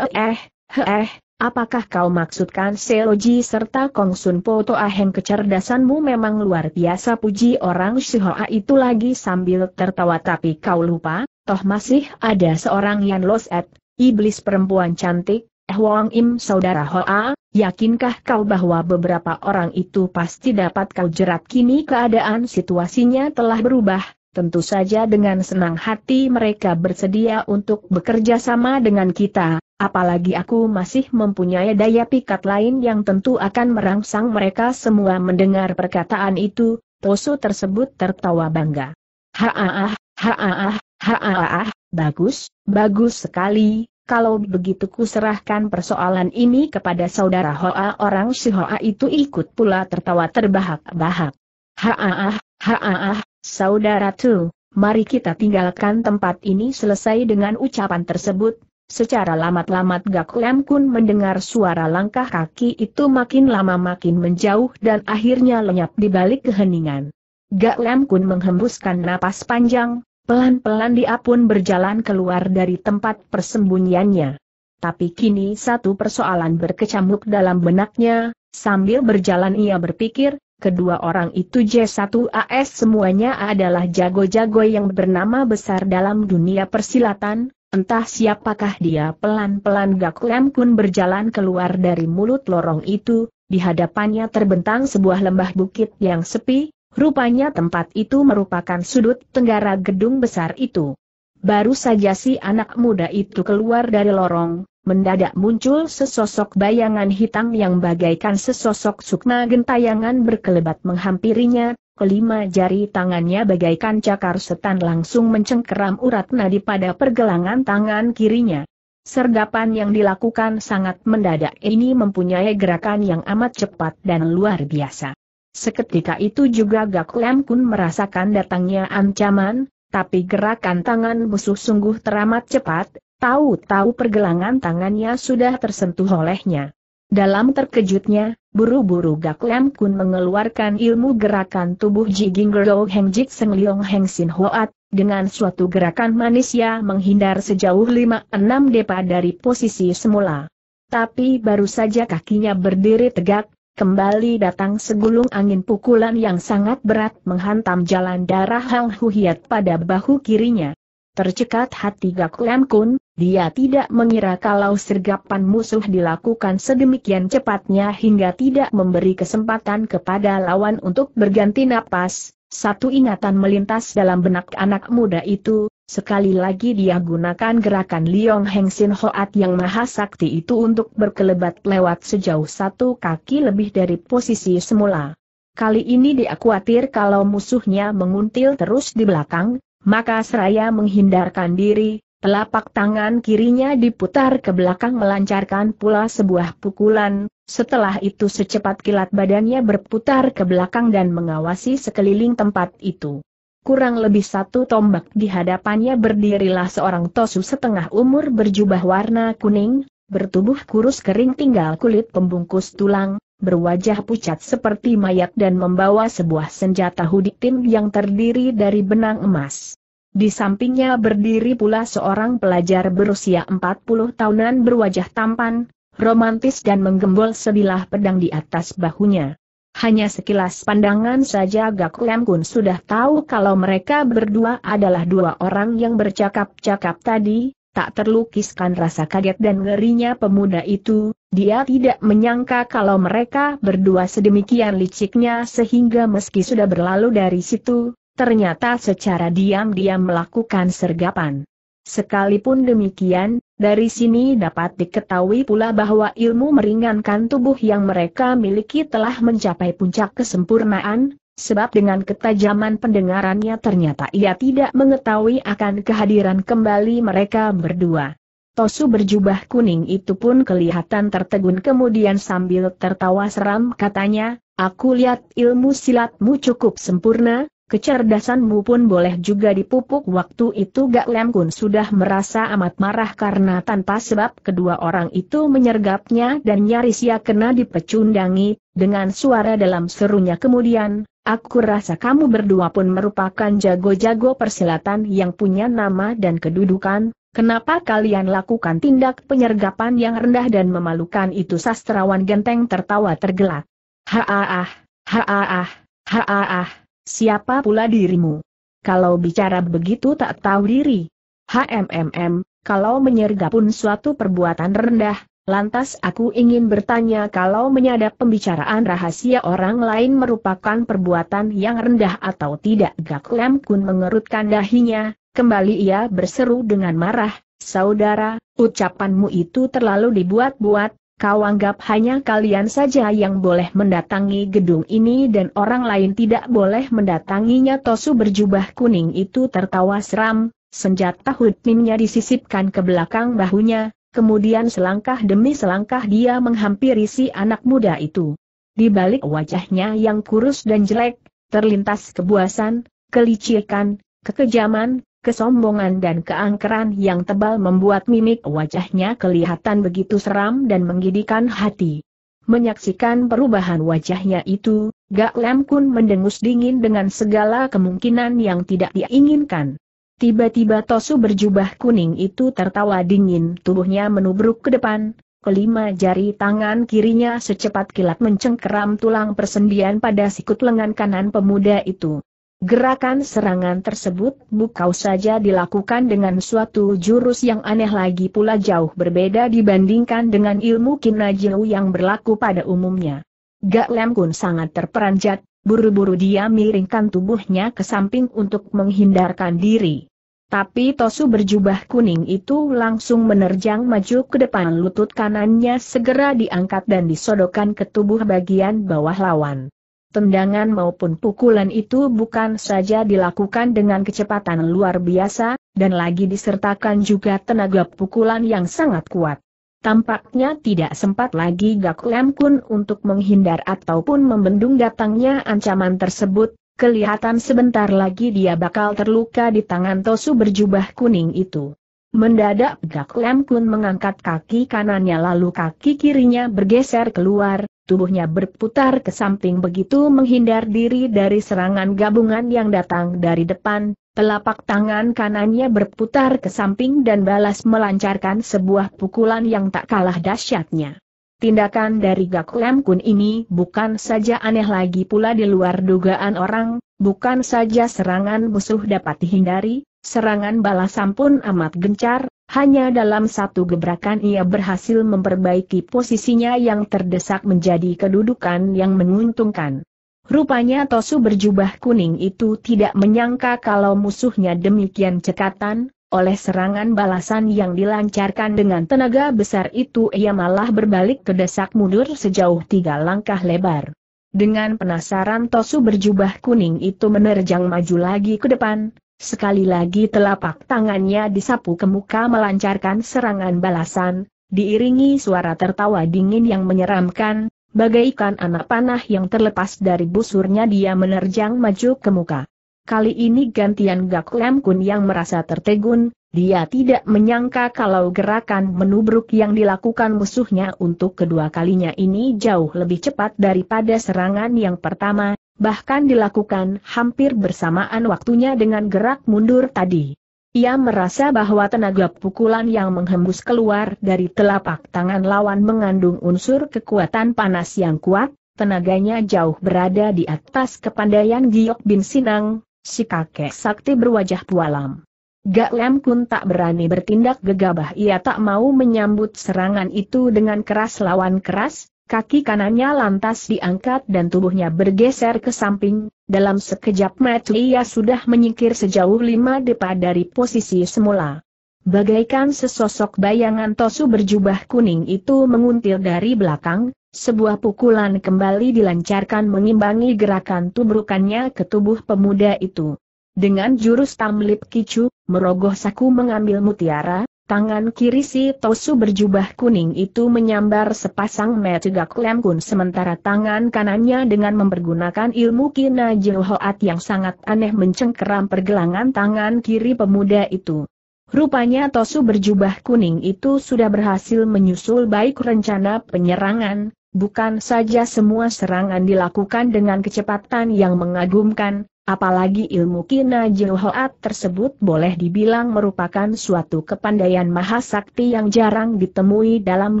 eh, he eh, apakah kau maksudkan Seoji serta Kong Sun Po aheng kecerdasanmu memang luar biasa puji orang Shihoa itu lagi sambil tertawa tapi kau lupa, toh masih ada seorang Yan Loset, iblis perempuan cantik, Eh Wang Im Saudara Hoa, yakinkah kau bahwa beberapa orang itu pasti dapat kau jerat kini keadaan situasinya telah berubah, tentu saja dengan senang hati mereka bersedia untuk bekerja sama dengan kita, apalagi aku masih mempunyai daya pikat lain yang tentu akan merangsang mereka semua mendengar perkataan itu, Tosu tersebut tertawa bangga. Haaah, haaah, haaah, bagus, bagus sekali, kalau begitu kuserahkan persoalan ini kepada saudara Hoa orang si Hoa itu ikut pula tertawa terbahak-bahak. Haaah, haaah, saudara tu, mari kita tinggalkan tempat ini selesai dengan ucapan tersebut. Secara lamat-lamat Gak Lem Kun mendengar suara langkah kaki itu makin lama makin menjauh dan akhirnya lenyap di balik keheningan. Gak Lem Kun menghembuskan napas panjang, Pelan-pelan dia pun berjalan keluar dari tempat persembunyiannya. Tapi kini satu persoalan berkecamuk dalam benaknya, sambil berjalan ia berpikir, kedua orang itu J1AS semuanya adalah jago-jago yang bernama besar dalam dunia persilatan, entah siapakah dia pelan-pelan Gak Lem Kun berjalan keluar dari mulut lorong itu, di hadapannya terbentang sebuah lembah bukit yang sepi, Rupanya tempat itu merupakan sudut tenggara gedung besar itu. Baru saja si anak muda itu keluar dari lorong, mendadak muncul sesosok bayangan hitam yang bagaikan sesosok sukma gentayangan berkelebat menghampirinya, kelima jari tangannya bagaikan cakar setan langsung mencengkeram urat nadi pada pergelangan tangan kirinya. Sergapan yang dilakukan sangat mendadak ini mempunyai gerakan yang amat cepat dan luar biasa. Seketika itu juga Gak Lem Kun merasakan datangnya ancaman, tapi gerakan tangan musuh sungguh teramat cepat, tahu-tahu pergelangan tangannya sudah tersentuh olehnya. Dalam terkejutnya, buru-buru Gak Lem Kun mengeluarkan ilmu gerakan tubuh Ji Gingero Heng Jik Seng Leong Heng Sin Hoat, dengan suatu gerakan manis menghindar sejauh 5-6 depa dari posisi semula. Tapi baru saja kakinya berdiri tegak, Kembali datang segulung angin pukulan yang sangat berat menghantam jalan darah Hang Huhiat pada bahu kirinya. Tercekat hati Gak Lam Kun, dia tidak mengira kalau sergapan musuh dilakukan sedemikian cepatnya hingga tidak memberi kesempatan kepada lawan untuk berganti napas. Satu ingatan melintas dalam benak anak muda itu, Sekali lagi dia gunakan gerakan Liong Heng Sin Hoat yang maha sakti itu untuk berkelebat lewat sejauh satu kaki lebih dari posisi semula. Kali ini dia khawatir kalau musuhnya menguntil terus di belakang, maka seraya menghindarkan diri, telapak tangan kirinya diputar ke belakang melancarkan pula sebuah pukulan, setelah itu secepat kilat badannya berputar ke belakang dan mengawasi sekeliling tempat itu kurang lebih satu tombak di hadapannya berdirilah seorang tosu setengah umur berjubah warna kuning, bertubuh kurus kering tinggal kulit pembungkus tulang, berwajah pucat seperti mayat dan membawa sebuah senjata huditin yang terdiri dari benang emas. Di sampingnya berdiri pula seorang pelajar berusia 40 tahunan berwajah tampan, romantis dan menggembol sebilah pedang di atas bahunya. Hanya sekilas pandangan saja Gak Lem Kun sudah tahu kalau mereka berdua adalah dua orang yang bercakap-cakap tadi, tak terlukiskan rasa kaget dan ngerinya pemuda itu, dia tidak menyangka kalau mereka berdua sedemikian liciknya sehingga meski sudah berlalu dari situ, ternyata secara diam-diam melakukan sergapan. Sekalipun demikian, dari sini dapat diketahui pula bahwa ilmu meringankan tubuh yang mereka miliki telah mencapai puncak kesempurnaan, sebab dengan ketajaman pendengarannya ternyata ia tidak mengetahui akan kehadiran kembali mereka berdua. Tosu berjubah kuning itu pun kelihatan tertegun kemudian sambil tertawa seram katanya, aku lihat ilmu silatmu cukup sempurna, Kecerdasanmu pun boleh juga dipupuk waktu itu Gak Lem Kun sudah merasa amat marah karena tanpa sebab kedua orang itu menyergapnya dan nyaris ia kena dipecundangi, dengan suara dalam serunya kemudian, aku rasa kamu berdua pun merupakan jago-jago persilatan yang punya nama dan kedudukan, Kenapa kalian lakukan tindak penyergapan yang rendah dan memalukan itu sastrawan genteng tertawa tergelak. Haaah, haaah, haaah, Siapa pula dirimu? Kalau bicara begitu tak tahu diri. HMMM, kalau menyergap pun suatu perbuatan rendah, lantas aku ingin bertanya kalau menyadap pembicaraan rahasia orang lain merupakan perbuatan yang rendah atau tidak Gak Kun mengerutkan dahinya, kembali ia berseru dengan marah, Saudara, ucapanmu itu terlalu dibuat-buat, Kau anggap hanya kalian saja yang boleh mendatangi gedung ini dan orang lain tidak boleh mendatanginya Tosu berjubah kuning itu tertawa seram, senjata hutminnya disisipkan ke belakang bahunya, kemudian selangkah demi selangkah dia menghampiri si anak muda itu. Di balik wajahnya yang kurus dan jelek, terlintas kebuasan, kelicikan, kekejaman, Kesombongan dan keangkeran yang tebal membuat mimik wajahnya kelihatan begitu seram dan menggidikan hati. Menyaksikan perubahan wajahnya itu, Gak Lem Kun mendengus dingin dengan segala kemungkinan yang tidak diinginkan. Tiba-tiba Tosu berjubah kuning itu tertawa dingin tubuhnya menubruk ke depan, kelima jari tangan kirinya secepat kilat mencengkeram tulang persendian pada sikut lengan kanan pemuda itu. Gerakan serangan tersebut bukau saja dilakukan dengan suatu jurus yang aneh lagi pula jauh berbeda dibandingkan dengan ilmu kinajil yang berlaku pada umumnya. Gak Lem Kun sangat terperanjat, buru-buru dia miringkan tubuhnya ke samping untuk menghindarkan diri. Tapi Tosu berjubah kuning itu langsung menerjang maju ke depan lutut kanannya segera diangkat dan disodokkan ke tubuh bagian bawah lawan. Tendangan maupun pukulan itu bukan saja dilakukan dengan kecepatan luar biasa, dan lagi disertakan juga tenaga pukulan yang sangat kuat. Tampaknya tidak sempat lagi Gak Lem Kun untuk menghindar ataupun membendung datangnya ancaman tersebut, kelihatan sebentar lagi dia bakal terluka di tangan Tosu berjubah kuning itu. Mendadak Gak Lem Kun mengangkat kaki kanannya lalu kaki kirinya bergeser keluar, tubuhnya berputar ke samping begitu menghindar diri dari serangan gabungan yang datang dari depan, telapak tangan kanannya berputar ke samping dan balas melancarkan sebuah pukulan yang tak kalah dahsyatnya. Tindakan dari Gak Kun ini bukan saja aneh lagi pula di luar dugaan orang, bukan saja serangan musuh dapat dihindari, Serangan balasan pun amat gencar, hanya dalam satu gebrakan ia berhasil memperbaiki posisinya yang terdesak menjadi kedudukan yang menguntungkan. Rupanya Tosu berjubah kuning itu tidak menyangka kalau musuhnya demikian cekatan, oleh serangan balasan yang dilancarkan dengan tenaga besar itu ia malah berbalik ke desak mundur sejauh tiga langkah lebar. Dengan penasaran Tosu berjubah kuning itu menerjang maju lagi ke depan, Sekali lagi telapak tangannya disapu ke muka melancarkan serangan balasan, diiringi suara tertawa dingin yang menyeramkan, bagaikan anak panah yang terlepas dari busurnya dia menerjang maju ke muka. Kali ini gantian Gak Lem Kun yang merasa tertegun, dia tidak menyangka kalau gerakan menubruk yang dilakukan musuhnya untuk kedua kalinya ini jauh lebih cepat daripada serangan yang pertama, bahkan dilakukan hampir bersamaan waktunya dengan gerak mundur tadi. Ia merasa bahwa tenaga pukulan yang menghembus keluar dari telapak tangan lawan mengandung unsur kekuatan panas yang kuat, tenaganya jauh berada di atas kepandaian Giok Bin Sinang, si kakek sakti berwajah pualam. Gak Lem Kun tak berani bertindak gegabah ia tak mau menyambut serangan itu dengan keras lawan keras, Kaki kanannya lantas diangkat dan tubuhnya bergeser ke samping, dalam sekejap mata ia sudah menyingkir sejauh lima depa dari posisi semula. Bagaikan sesosok bayangan Tosu berjubah kuning itu menguntil dari belakang, sebuah pukulan kembali dilancarkan mengimbangi gerakan tubrukannya ke tubuh pemuda itu. Dengan jurus tamlip kicu, merogoh saku mengambil mutiara, Tangan kiri si Tosu berjubah kuning itu menyambar sepasang metegak Lem Kun sementara tangan kanannya dengan mempergunakan ilmu kina jilhoat yang sangat aneh mencengkeram pergelangan tangan kiri pemuda itu. Rupanya Tosu berjubah kuning itu sudah berhasil menyusul baik rencana penyerangan, bukan saja semua serangan dilakukan dengan kecepatan yang mengagumkan, Apalagi ilmu Kina Jihoat tersebut boleh dibilang merupakan suatu kepandaian mahasakti yang jarang ditemui dalam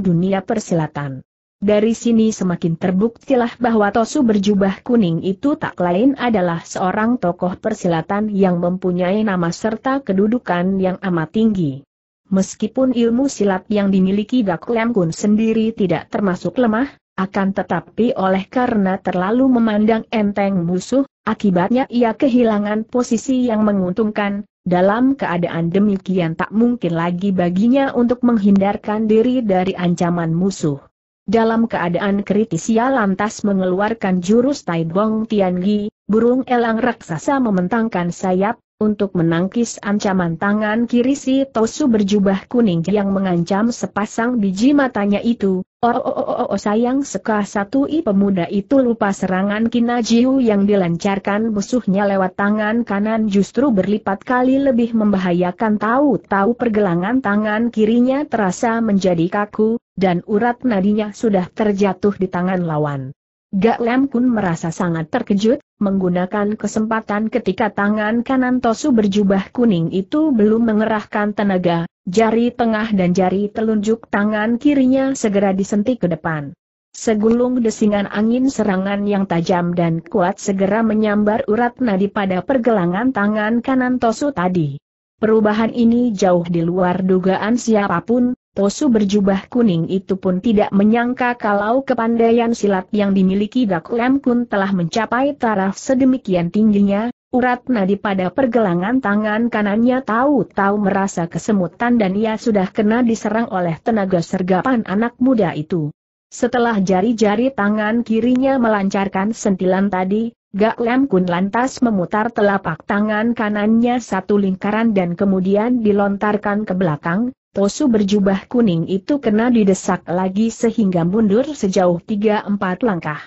dunia persilatan. Dari sini semakin terbuktilah bahwa Tosu berjubah kuning itu tak lain adalah seorang tokoh persilatan yang mempunyai nama serta kedudukan yang amat tinggi. Meskipun ilmu silat yang dimiliki Gak Lam Kun sendiri tidak termasuk lemah, akan tetapi oleh karena terlalu memandang enteng musuh, akibatnya ia kehilangan posisi yang menguntungkan, dalam keadaan demikian tak mungkin lagi baginya untuk menghindarkan diri dari ancaman musuh. Dalam keadaan kritis ia lantas mengeluarkan jurus Tai Bong Tiangi, burung elang raksasa mementangkan sayap, untuk menangkis ancaman tangan kiri si Tosu berjubah kuning yang mengancam sepasang biji matanya itu, oh oh oh oh, oh sayang sekah satu i pemuda itu lupa serangan Kinajiu yang dilancarkan musuhnya lewat tangan kanan justru berlipat kali lebih membahayakan tahu-tahu pergelangan tangan kirinya terasa menjadi kaku, dan urat nadinya sudah terjatuh di tangan lawan. Gak Lem pun merasa sangat terkejut, menggunakan kesempatan ketika tangan kanan Tosu berjubah kuning itu belum mengerahkan tenaga, jari tengah dan jari telunjuk tangan kirinya segera disentik ke depan. Segulung desingan angin serangan yang tajam dan kuat segera menyambar urat nadi pada pergelangan tangan kanan Tosu tadi. Perubahan ini jauh di luar dugaan siapapun, Posu berjubah kuning itu pun tidak menyangka kalau kepandaian silat yang dimiliki Gak Kun telah mencapai taraf sedemikian tingginya, urat nadi pada pergelangan tangan kanannya tahu-tahu merasa kesemutan dan ia sudah kena diserang oleh tenaga sergapan anak muda itu. Setelah jari-jari tangan kirinya melancarkan sentilan tadi, Gak Kun lantas memutar telapak tangan kanannya satu lingkaran dan kemudian dilontarkan ke belakang, Tosu berjubah kuning itu kena didesak lagi sehingga mundur sejauh tiga empat langkah.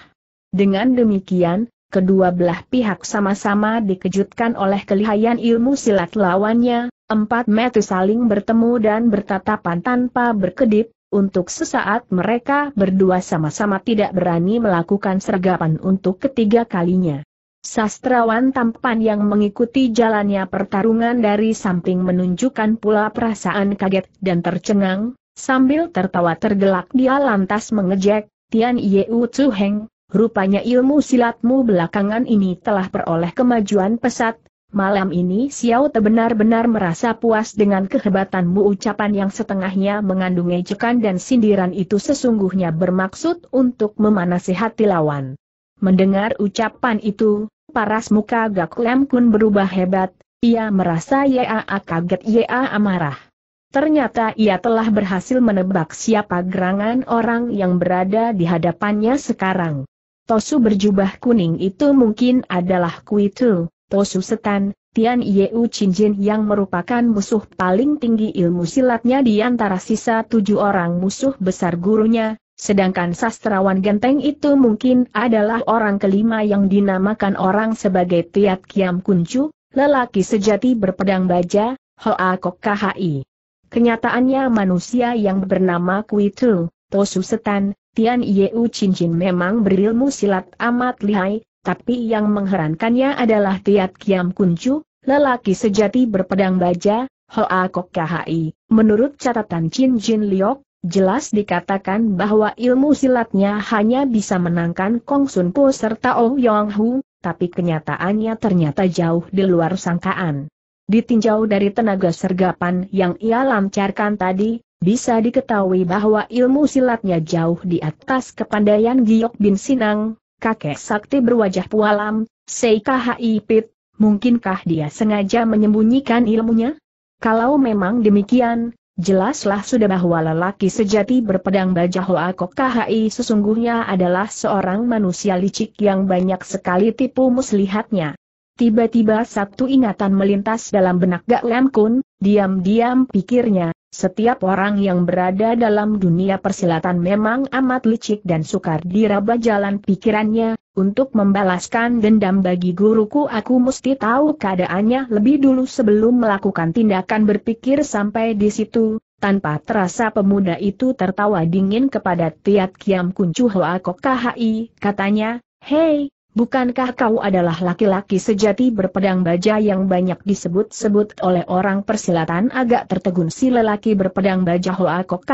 Dengan demikian, kedua belah pihak sama-sama dikejutkan oleh kelihayan ilmu silat lawannya, empat mata saling bertemu dan bertatapan tanpa berkedip, untuk sesaat mereka berdua sama-sama tidak berani melakukan sergapan untuk ketiga kalinya. Sastrawan tampan yang mengikuti jalannya pertarungan dari samping menunjukkan pula perasaan kaget dan tercengang, sambil tertawa tergelak dia lantas mengejek, Tian Yeu Tzu Heng, rupanya ilmu silatmu belakangan ini telah peroleh kemajuan pesat, Malam ini Xiao Te benar-benar merasa puas dengan kehebatanmu ucapan yang setengahnya mengandung ejekan dan sindiran itu sesungguhnya bermaksud untuk memanasi hati lawan. Mendengar ucapan itu, paras muka Gak Lem Kun berubah hebat, ia merasa Yaa kaget Yaa amarah. Ternyata ia telah berhasil menebak siapa gerangan orang yang berada di hadapannya sekarang. Tosu berjubah kuning itu mungkin adalah Kui Tu, Tosu Setan, Tian Yeu Jin yang merupakan musuh paling tinggi ilmu silatnya di antara sisa tujuh orang musuh besar gurunya, Sedangkan sastrawan genteng itu mungkin adalah orang kelima yang dinamakan orang sebagai Tiat Kiam Kuncu, lelaki sejati berpedang baja, Hoa Kok KHI. Kenyataannya manusia yang bernama Kuitu, Tosu Setan, Tian Yeu Cincin memang berilmu silat amat lihai, tapi yang mengherankannya adalah Tiat Kiam Kuncu, lelaki sejati berpedang baja, Hoa Kok KHI. Menurut catatan Chin Jin Liok, Jelas dikatakan bahwa ilmu silatnya hanya bisa menangkan Kong Sun Po serta Oh Yong Hu, tapi kenyataannya ternyata jauh di luar sangkaan. Ditinjau dari tenaga sergapan yang ia lancarkan tadi, bisa diketahui bahwa ilmu silatnya jauh di atas kepandaian Giok Bin Sinang, kakek sakti berwajah pualam, Seika Pit, mungkinkah dia sengaja menyembunyikan ilmunya? Kalau memang demikian, jelaslah sudah bahwa lelaki sejati berpedang baja Hoa kok KHI sesungguhnya adalah seorang manusia licik yang banyak sekali tipu muslihatnya. Tiba-tiba satu ingatan melintas dalam benak Gak Lam Kun, diam-diam pikirnya, setiap orang yang berada dalam dunia persilatan memang amat licik dan sukar diraba jalan pikirannya, untuk membalaskan dendam bagi guruku aku mesti tahu keadaannya lebih dulu sebelum melakukan tindakan berpikir sampai di situ, tanpa terasa pemuda itu tertawa dingin kepada Tiat Kiam Kuncu Hoa Kok katanya, Hei, bukankah kau adalah laki-laki sejati berpedang baja yang banyak disebut-sebut oleh orang persilatan agak tertegun si lelaki berpedang baja Hoa Kok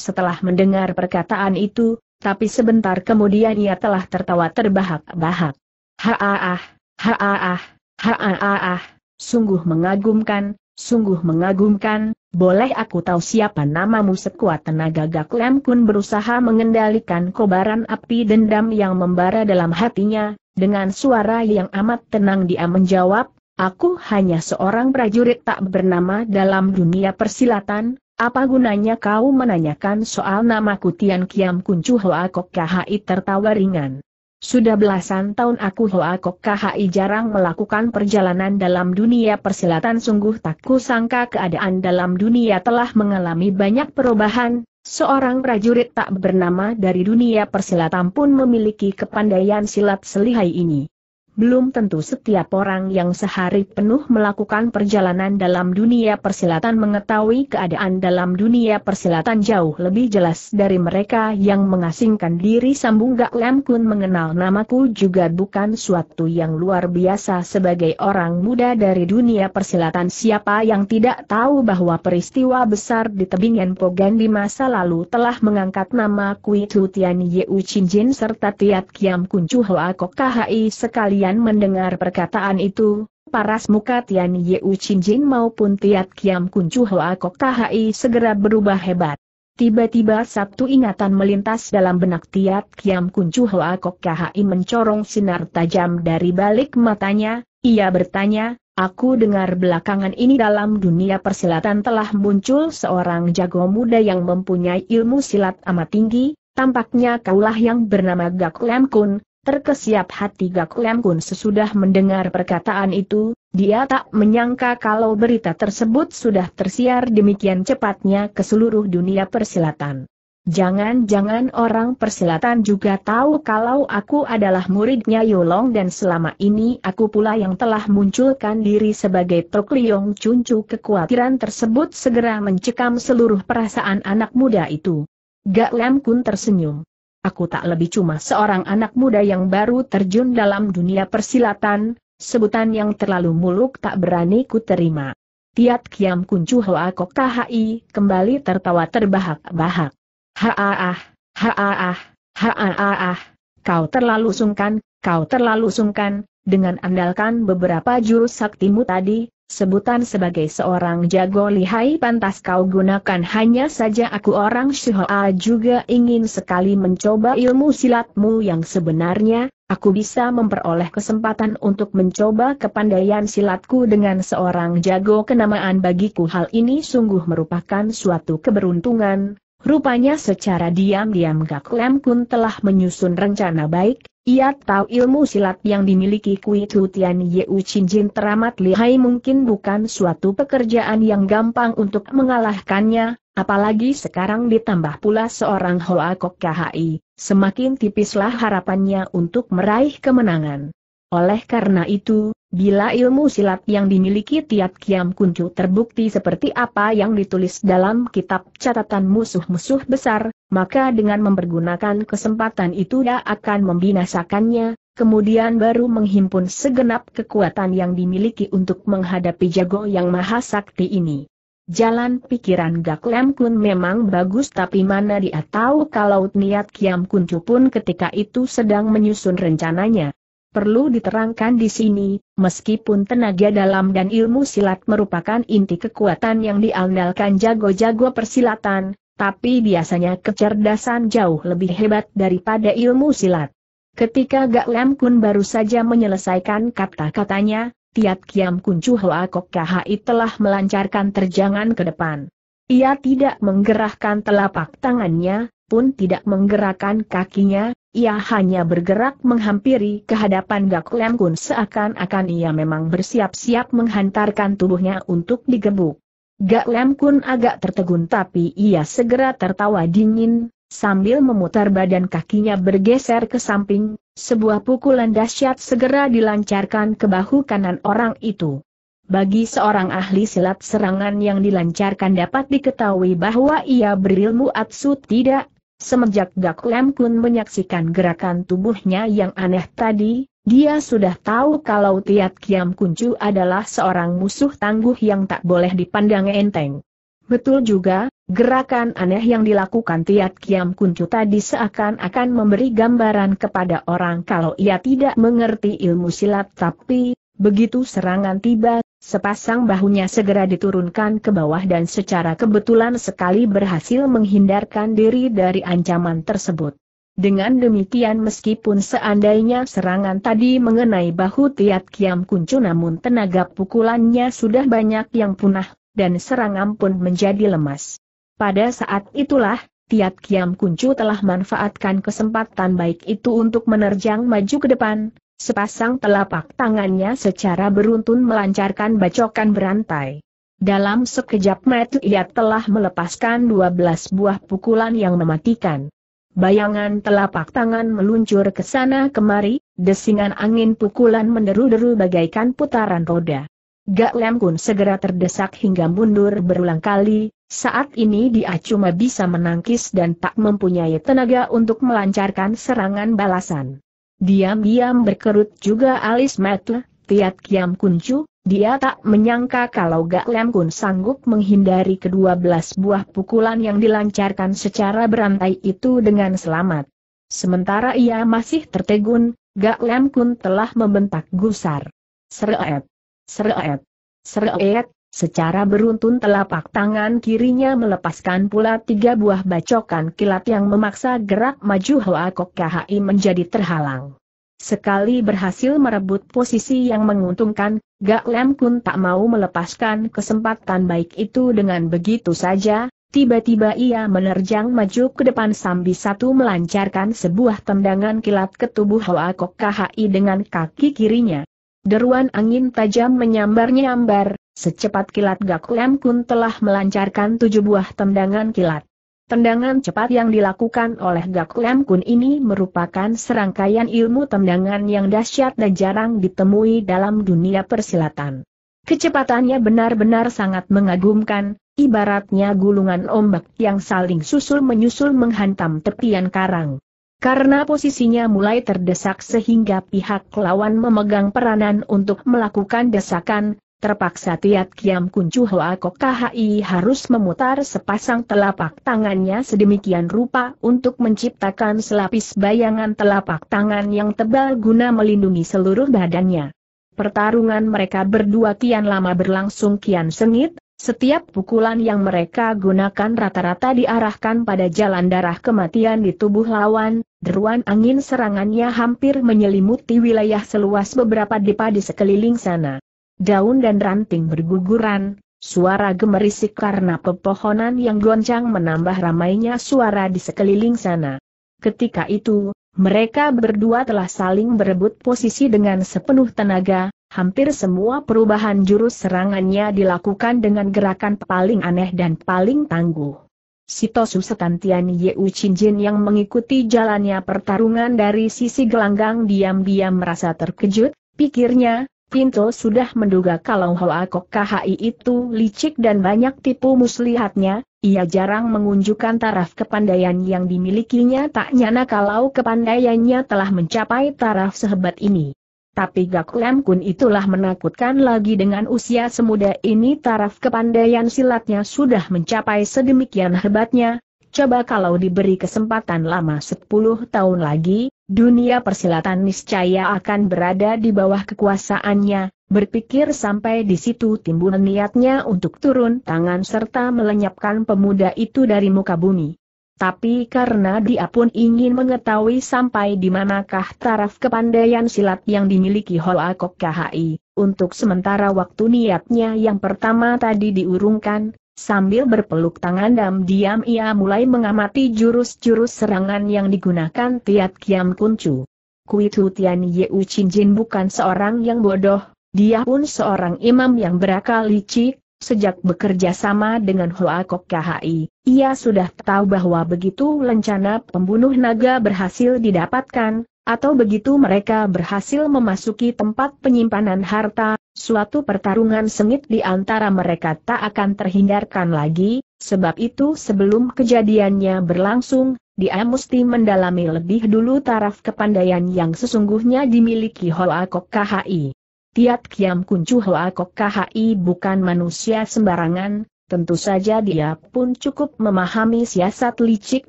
setelah mendengar perkataan itu, tapi sebentar kemudian ia telah tertawa terbahak-bahak. Haaah, haaah, haaah, sungguh mengagumkan, sungguh mengagumkan, boleh aku tahu siapa namamu sekuat tenaga Gak Lem Kun berusaha mengendalikan kobaran api dendam yang membara dalam hatinya, dengan suara yang amat tenang dia menjawab, aku hanya seorang prajurit tak bernama dalam dunia persilatan, apa gunanya kau menanyakan soal namaku Tian Kiam Kuncu Hoa Kok KHI tertawa ringan. Sudah belasan tahun aku Hoa Kok KHI jarang melakukan perjalanan dalam dunia persilatan sungguh tak kusangka keadaan dalam dunia telah mengalami banyak perubahan, seorang prajurit tak bernama dari dunia persilatan pun memiliki kepandaian silat selihai ini belum tentu setiap orang yang sehari penuh melakukan perjalanan dalam dunia persilatan mengetahui keadaan dalam dunia persilatan jauh lebih jelas dari mereka yang mengasingkan diri sambung Gak Lem Kun mengenal namaku juga bukan suatu yang luar biasa sebagai orang muda dari dunia persilatan siapa yang tidak tahu bahwa peristiwa besar di tebing Pogan di masa lalu telah mengangkat nama Kui Tu Tian Yeu Chin Jin serta Tiat Kiam Kun Chu Hoa Kok Kahai sekalian dan mendengar perkataan itu, paras muka Tian Chin Jin maupun Tiat Kiam Kuncu Hoa Kok Tahai segera berubah hebat. Tiba-tiba satu ingatan melintas dalam benak Tiat Kiam Kuncu Hoa Kok Kahai mencorong sinar tajam dari balik matanya, ia bertanya, aku dengar belakangan ini dalam dunia persilatan telah muncul seorang jago muda yang mempunyai ilmu silat amat tinggi, tampaknya kaulah yang bernama Gak Lam Kun, Terkesiap hati Gak Lem Kun sesudah mendengar perkataan itu, dia tak menyangka kalau berita tersebut sudah tersiar demikian cepatnya ke seluruh dunia persilatan. Jangan-jangan orang persilatan juga tahu kalau aku adalah muridnya Yolong dan selama ini aku pula yang telah munculkan diri sebagai Tok Liong Cuncu kekhawatiran tersebut segera mencekam seluruh perasaan anak muda itu. Gak Lem Kun tersenyum aku tak lebih cuma seorang anak muda yang baru terjun dalam dunia persilatan, sebutan yang terlalu muluk tak berani ku terima. Tiat Kiam Kuncu Hoa Kok Kahai kembali tertawa terbahak-bahak. ha-ah-ah, ha-ah-ah, kau terlalu sungkan, kau terlalu sungkan, dengan andalkan beberapa jurus saktimu tadi, Sebutan sebagai seorang jago lihai pantas kau gunakan hanya saja aku orang Shihoa juga ingin sekali mencoba ilmu silatmu yang sebenarnya, aku bisa memperoleh kesempatan untuk mencoba kepandaian silatku dengan seorang jago kenamaan bagiku hal ini sungguh merupakan suatu keberuntungan. Rupanya secara diam-diam Gak Lem Kun telah menyusun rencana baik, ia tahu ilmu silat yang dimiliki Kui Tu Tian Yeu Chin Jin teramat lihai mungkin bukan suatu pekerjaan yang gampang untuk mengalahkannya, apalagi sekarang ditambah pula seorang Hoa Kok KHI, semakin tipislah harapannya untuk meraih kemenangan. Oleh karena itu, Bila ilmu silat yang dimiliki Tiat Kiam Kuncu terbukti seperti apa yang ditulis dalam kitab catatan musuh-musuh besar, maka dengan mempergunakan kesempatan itu dia akan membinasakannya, kemudian baru menghimpun segenap kekuatan yang dimiliki untuk menghadapi jago yang maha sakti ini. Jalan pikiran Gak Lem Kun memang bagus tapi mana dia tahu kalau niat Kiam Kuncu pun ketika itu sedang menyusun rencananya. Perlu diterangkan di sini, meskipun tenaga dalam dan ilmu silat merupakan inti kekuatan yang diandalkan jago-jago persilatan, tapi biasanya kecerdasan jauh lebih hebat daripada ilmu silat. Ketika Gak Lam Kun baru saja menyelesaikan kata-katanya, Tiat Kiam Kun Chu Hoa Kok Kahai telah melancarkan terjangan ke depan. Ia tidak menggerakkan telapak tangannya, pun tidak menggerakkan kakinya, ia hanya bergerak menghampiri kehadapan Gak Lem Kun seakan-akan ia memang bersiap-siap menghantarkan tubuhnya untuk digebuk. Gak Lem Kun agak tertegun tapi ia segera tertawa dingin, sambil memutar badan kakinya bergeser ke samping, sebuah pukulan dahsyat segera dilancarkan ke bahu kanan orang itu. Bagi seorang ahli silat serangan yang dilancarkan dapat diketahui bahwa ia berilmu atsu tidak Semenjak Gak Lem Kun menyaksikan gerakan tubuhnya yang aneh tadi, dia sudah tahu kalau Tiat Kiam Kuncu adalah seorang musuh tangguh yang tak boleh dipandang enteng. Betul juga, gerakan aneh yang dilakukan Tiat Kiam Kuncu tadi seakan-akan memberi gambaran kepada orang kalau ia tidak mengerti ilmu silat tapi, begitu serangan tiba, Sepasang bahunya segera diturunkan ke bawah dan secara kebetulan sekali berhasil menghindarkan diri dari ancaman tersebut. Dengan demikian meskipun seandainya serangan tadi mengenai bahu Tiat Kiam Kuncu namun tenaga pukulannya sudah banyak yang punah, dan serangan pun menjadi lemas. Pada saat itulah, Tiat Kiam Kuncu telah manfaatkan kesempatan baik itu untuk menerjang maju ke depan, Sepasang telapak tangannya secara beruntun melancarkan bacokan berantai. Dalam sekejap mata ia telah melepaskan dua belas buah pukulan yang mematikan. Bayangan telapak tangan meluncur ke sana kemari, desingan angin pukulan menderu-deru bagaikan putaran roda. Gak Lem Kun segera terdesak hingga mundur berulang kali, saat ini dia cuma bisa menangkis dan tak mempunyai tenaga untuk melancarkan serangan balasan. Diam-diam berkerut juga alis metle, Tiat Kiam Kuncu, dia tak menyangka kalau Gak Lem Kun sanggup menghindari kedua belas buah pukulan yang dilancarkan secara berantai itu dengan selamat. Sementara ia masih tertegun, Gak Lem Kun telah membentak gusar. Seret! Seret! Seret! Secara beruntun telapak tangan kirinya melepaskan pula tiga buah bacokan kilat yang memaksa gerak maju Hoa Kok KHI menjadi terhalang. Sekali berhasil merebut posisi yang menguntungkan, Gak Lem Kun tak mau melepaskan kesempatan baik itu dengan begitu saja, tiba-tiba ia menerjang maju ke depan sambil satu melancarkan sebuah tendangan kilat ke tubuh Hoa Kok KHI dengan kaki kirinya. Deruan angin tajam menyambar-nyambar, secepat kilat Gak Lem Kun telah melancarkan tujuh buah tendangan kilat. Tendangan cepat yang dilakukan oleh Gak Lem Kun ini merupakan serangkaian ilmu tendangan yang dahsyat dan jarang ditemui dalam dunia persilatan. Kecepatannya benar-benar sangat mengagumkan, ibaratnya gulungan ombak yang saling susul-menyusul menghantam tepian karang. Karena posisinya mulai terdesak sehingga pihak lawan memegang peranan untuk melakukan desakan, terpaksa Tiat Kiam Kuncu Hoa Kok KHI harus memutar sepasang telapak tangannya sedemikian rupa untuk menciptakan selapis bayangan telapak tangan yang tebal guna melindungi seluruh badannya. Pertarungan mereka berdua kian lama berlangsung kian sengit, setiap pukulan yang mereka gunakan rata-rata diarahkan pada jalan darah kematian di tubuh lawan, deruan angin serangannya hampir menyelimuti wilayah seluas beberapa depa di sekeliling sana. Daun dan ranting berguguran, suara gemerisik karena pepohonan yang goncang menambah ramainya suara di sekeliling sana. Ketika itu, mereka berdua telah saling berebut posisi dengan sepenuh tenaga, hampir semua perubahan jurus serangannya dilakukan dengan gerakan paling aneh dan paling tangguh. Sitosu Setantian Yeu Chinjin yang mengikuti jalannya pertarungan dari sisi gelanggang diam-diam merasa terkejut, pikirnya, Pinto sudah menduga kalau Hoa Kok KHI itu licik dan banyak tipu muslihatnya, ia jarang mengunjukkan taraf kepandaian yang dimilikinya tak nyana kalau kepandaiannya telah mencapai taraf sehebat ini. Tapi Gak Lem Kun itulah menakutkan lagi dengan usia semuda ini taraf kepandaian silatnya sudah mencapai sedemikian hebatnya. Coba kalau diberi kesempatan lama 10 tahun lagi, dunia persilatan niscaya akan berada di bawah kekuasaannya. Berpikir sampai di situ timbul niatnya untuk turun tangan serta melenyapkan pemuda itu dari muka bumi tapi karena dia pun ingin mengetahui sampai di manakah taraf kepandaian silat yang dimiliki Hoa Kok KHI, untuk sementara waktu niatnya yang pertama tadi diurungkan, sambil berpeluk tangan dan diam ia mulai mengamati jurus-jurus serangan yang digunakan Tiat Kiam Kuncu. Kui Tu Tian Yeu Chin Jin bukan seorang yang bodoh, dia pun seorang imam yang berakal licik, Sejak bekerja sama dengan Hoa Kok KHI, ia sudah tahu bahwa begitu lencana pembunuh naga berhasil didapatkan, atau begitu mereka berhasil memasuki tempat penyimpanan harta, suatu pertarungan sengit di antara mereka tak akan terhindarkan lagi, sebab itu sebelum kejadiannya berlangsung, dia mesti mendalami lebih dulu taraf kepandaian yang sesungguhnya dimiliki Hoa Kok KHI. Tiat Kiam Kuncu Hoa Kok KHI bukan manusia sembarangan, Tentu saja dia pun cukup memahami siasat licik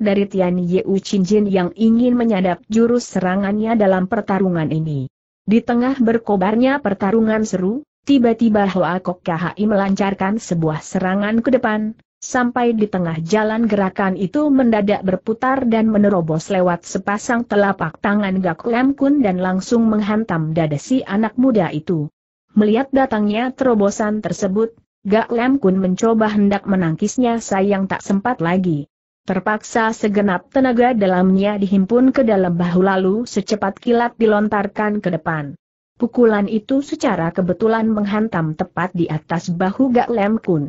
dari Tian Yeu Jin yang ingin menyadap jurus serangannya dalam pertarungan ini. Di tengah berkobarnya pertarungan seru, tiba-tiba Hoa Kok KHI melancarkan sebuah serangan ke depan, Sampai di tengah jalan gerakan itu mendadak berputar dan menerobos lewat sepasang telapak tangan Gak Lem Kun dan langsung menghantam dada si anak muda itu. Melihat datangnya terobosan tersebut, Gak Lem Kun mencoba hendak menangkisnya sayang tak sempat lagi. Terpaksa segenap tenaga dalamnya dihimpun ke dalam bahu lalu secepat kilat dilontarkan ke depan. Pukulan itu secara kebetulan menghantam tepat di atas bahu Gak Lem Kun.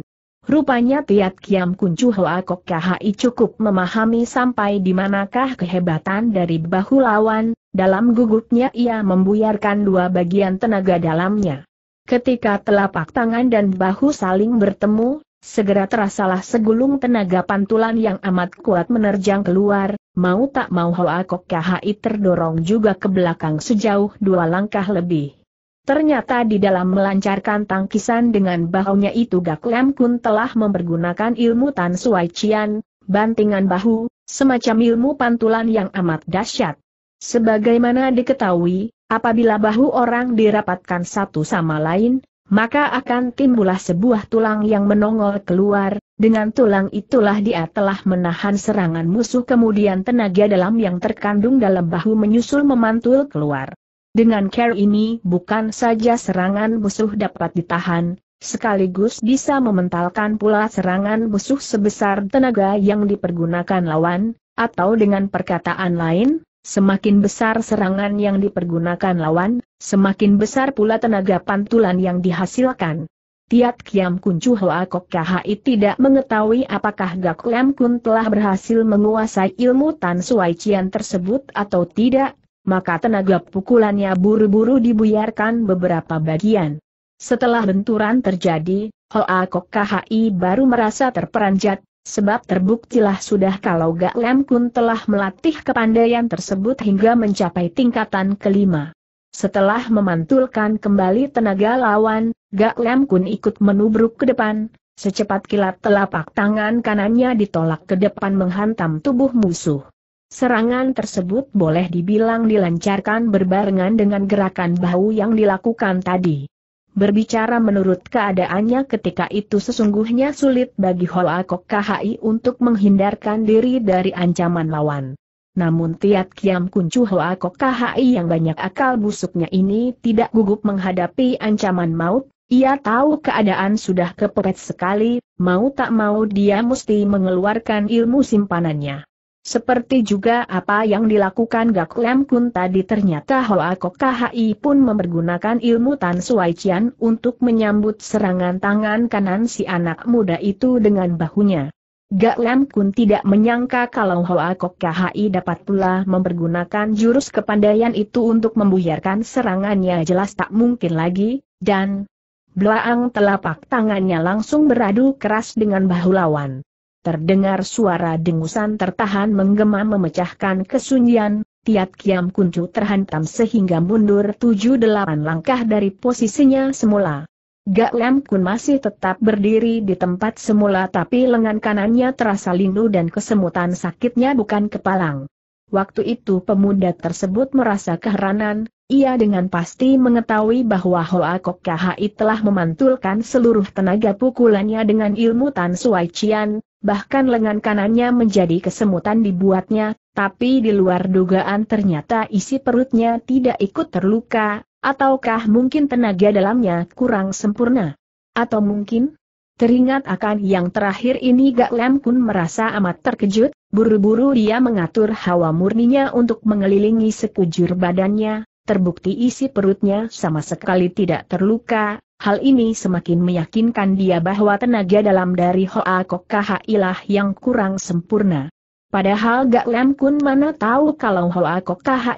Rupanya Tiat Kiam Kuncu Hoa Kok KHI cukup memahami sampai di manakah kehebatan dari bahu lawan, dalam gugupnya ia membuyarkan dua bagian tenaga dalamnya. Ketika telapak tangan dan bahu saling bertemu, segera terasalah segulung tenaga pantulan yang amat kuat menerjang keluar, mau tak mau Hoa Kok KHI terdorong juga ke belakang sejauh dua langkah lebih. Ternyata di dalam melancarkan tangkisan dengan bahunya itu Gak Lem Kun telah mempergunakan ilmu Tan Suai Cian, bantingan bahu, semacam ilmu pantulan yang amat dahsyat. Sebagaimana diketahui, apabila bahu orang dirapatkan satu sama lain, maka akan timbulah sebuah tulang yang menongol keluar, dengan tulang itulah dia telah menahan serangan musuh kemudian tenaga dalam yang terkandung dalam bahu menyusul memantul keluar. Dengan care ini bukan saja serangan musuh dapat ditahan, sekaligus bisa mementalkan pula serangan musuh sebesar tenaga yang dipergunakan lawan, atau dengan perkataan lain, semakin besar serangan yang dipergunakan lawan, semakin besar pula tenaga pantulan yang dihasilkan. Tiat Kiam Kun Chu Hoa Kok Kahai tidak mengetahui apakah Gak Kiam Kun telah berhasil menguasai ilmu Tan Suai Cian tersebut atau tidak, maka tenaga pukulannya buru-buru dibuyarkan beberapa bagian. Setelah benturan terjadi, Hoa Kok KHI baru merasa terperanjat, sebab terbuktilah sudah kalau Gak Lem Kun telah melatih kepandaian tersebut hingga mencapai tingkatan kelima. Setelah memantulkan kembali tenaga lawan, Gak Lem Kun ikut menubruk ke depan, secepat kilat telapak tangan kanannya ditolak ke depan menghantam tubuh musuh. Serangan tersebut boleh dibilang dilancarkan berbarengan dengan gerakan bahu yang dilakukan tadi. Berbicara menurut keadaannya ketika itu sesungguhnya sulit bagi Holakok KHI untuk menghindarkan diri dari ancaman lawan. Namun Tiat Kiam Kuncu Akok KHI yang banyak akal busuknya ini tidak gugup menghadapi ancaman maut, ia tahu keadaan sudah kepepet sekali, mau tak mau dia mesti mengeluarkan ilmu simpanannya. Seperti juga apa yang dilakukan Gak Lem Kun tadi ternyata Hoa Kok KHI pun mempergunakan ilmu Tan Suai Chian untuk menyambut serangan tangan kanan si anak muda itu dengan bahunya. Gak Lem Kun tidak menyangka kalau Hoa Kok KHI dapat pula mempergunakan jurus kepandaian itu untuk membuyarkan serangannya jelas tak mungkin lagi, dan Blaang telapak tangannya langsung beradu keras dengan bahu lawan terdengar suara dengusan tertahan menggema memecahkan kesunyian, Tiat Kiam Kuncu terhantam sehingga mundur tujuh delapan langkah dari posisinya semula. Gak Lam Kun masih tetap berdiri di tempat semula tapi lengan kanannya terasa lindu dan kesemutan sakitnya bukan kepalang. Waktu itu pemuda tersebut merasa keheranan, ia dengan pasti mengetahui bahwa Hoa Kok Kahai telah memantulkan seluruh tenaga pukulannya dengan ilmu Tan Suai Cian, bahkan lengan kanannya menjadi kesemutan dibuatnya, tapi di luar dugaan ternyata isi perutnya tidak ikut terluka, ataukah mungkin tenaga dalamnya kurang sempurna? Atau mungkin? Teringat akan yang terakhir ini Gak Lem Kun merasa amat terkejut, buru-buru dia mengatur hawa murninya untuk mengelilingi sekujur badannya, terbukti isi perutnya sama sekali tidak terluka, Hal ini semakin meyakinkan dia bahwa tenaga dalam dari Hoa Kokkaha ilah yang kurang sempurna. Padahal Gak Lam Kun mana tahu kalau Hoa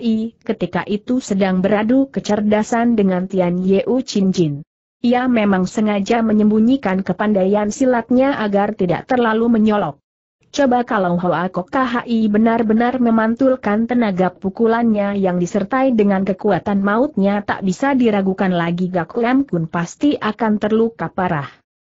I ketika itu sedang beradu kecerdasan dengan Tian Yeu Chin Jin. Ia memang sengaja menyembunyikan kepandaian silatnya agar tidak terlalu menyolok. Coba kalau Hoa Kok KHI benar-benar memantulkan tenaga pukulannya yang disertai dengan kekuatan mautnya tak bisa diragukan lagi Gakuam Kun pasti akan terluka parah.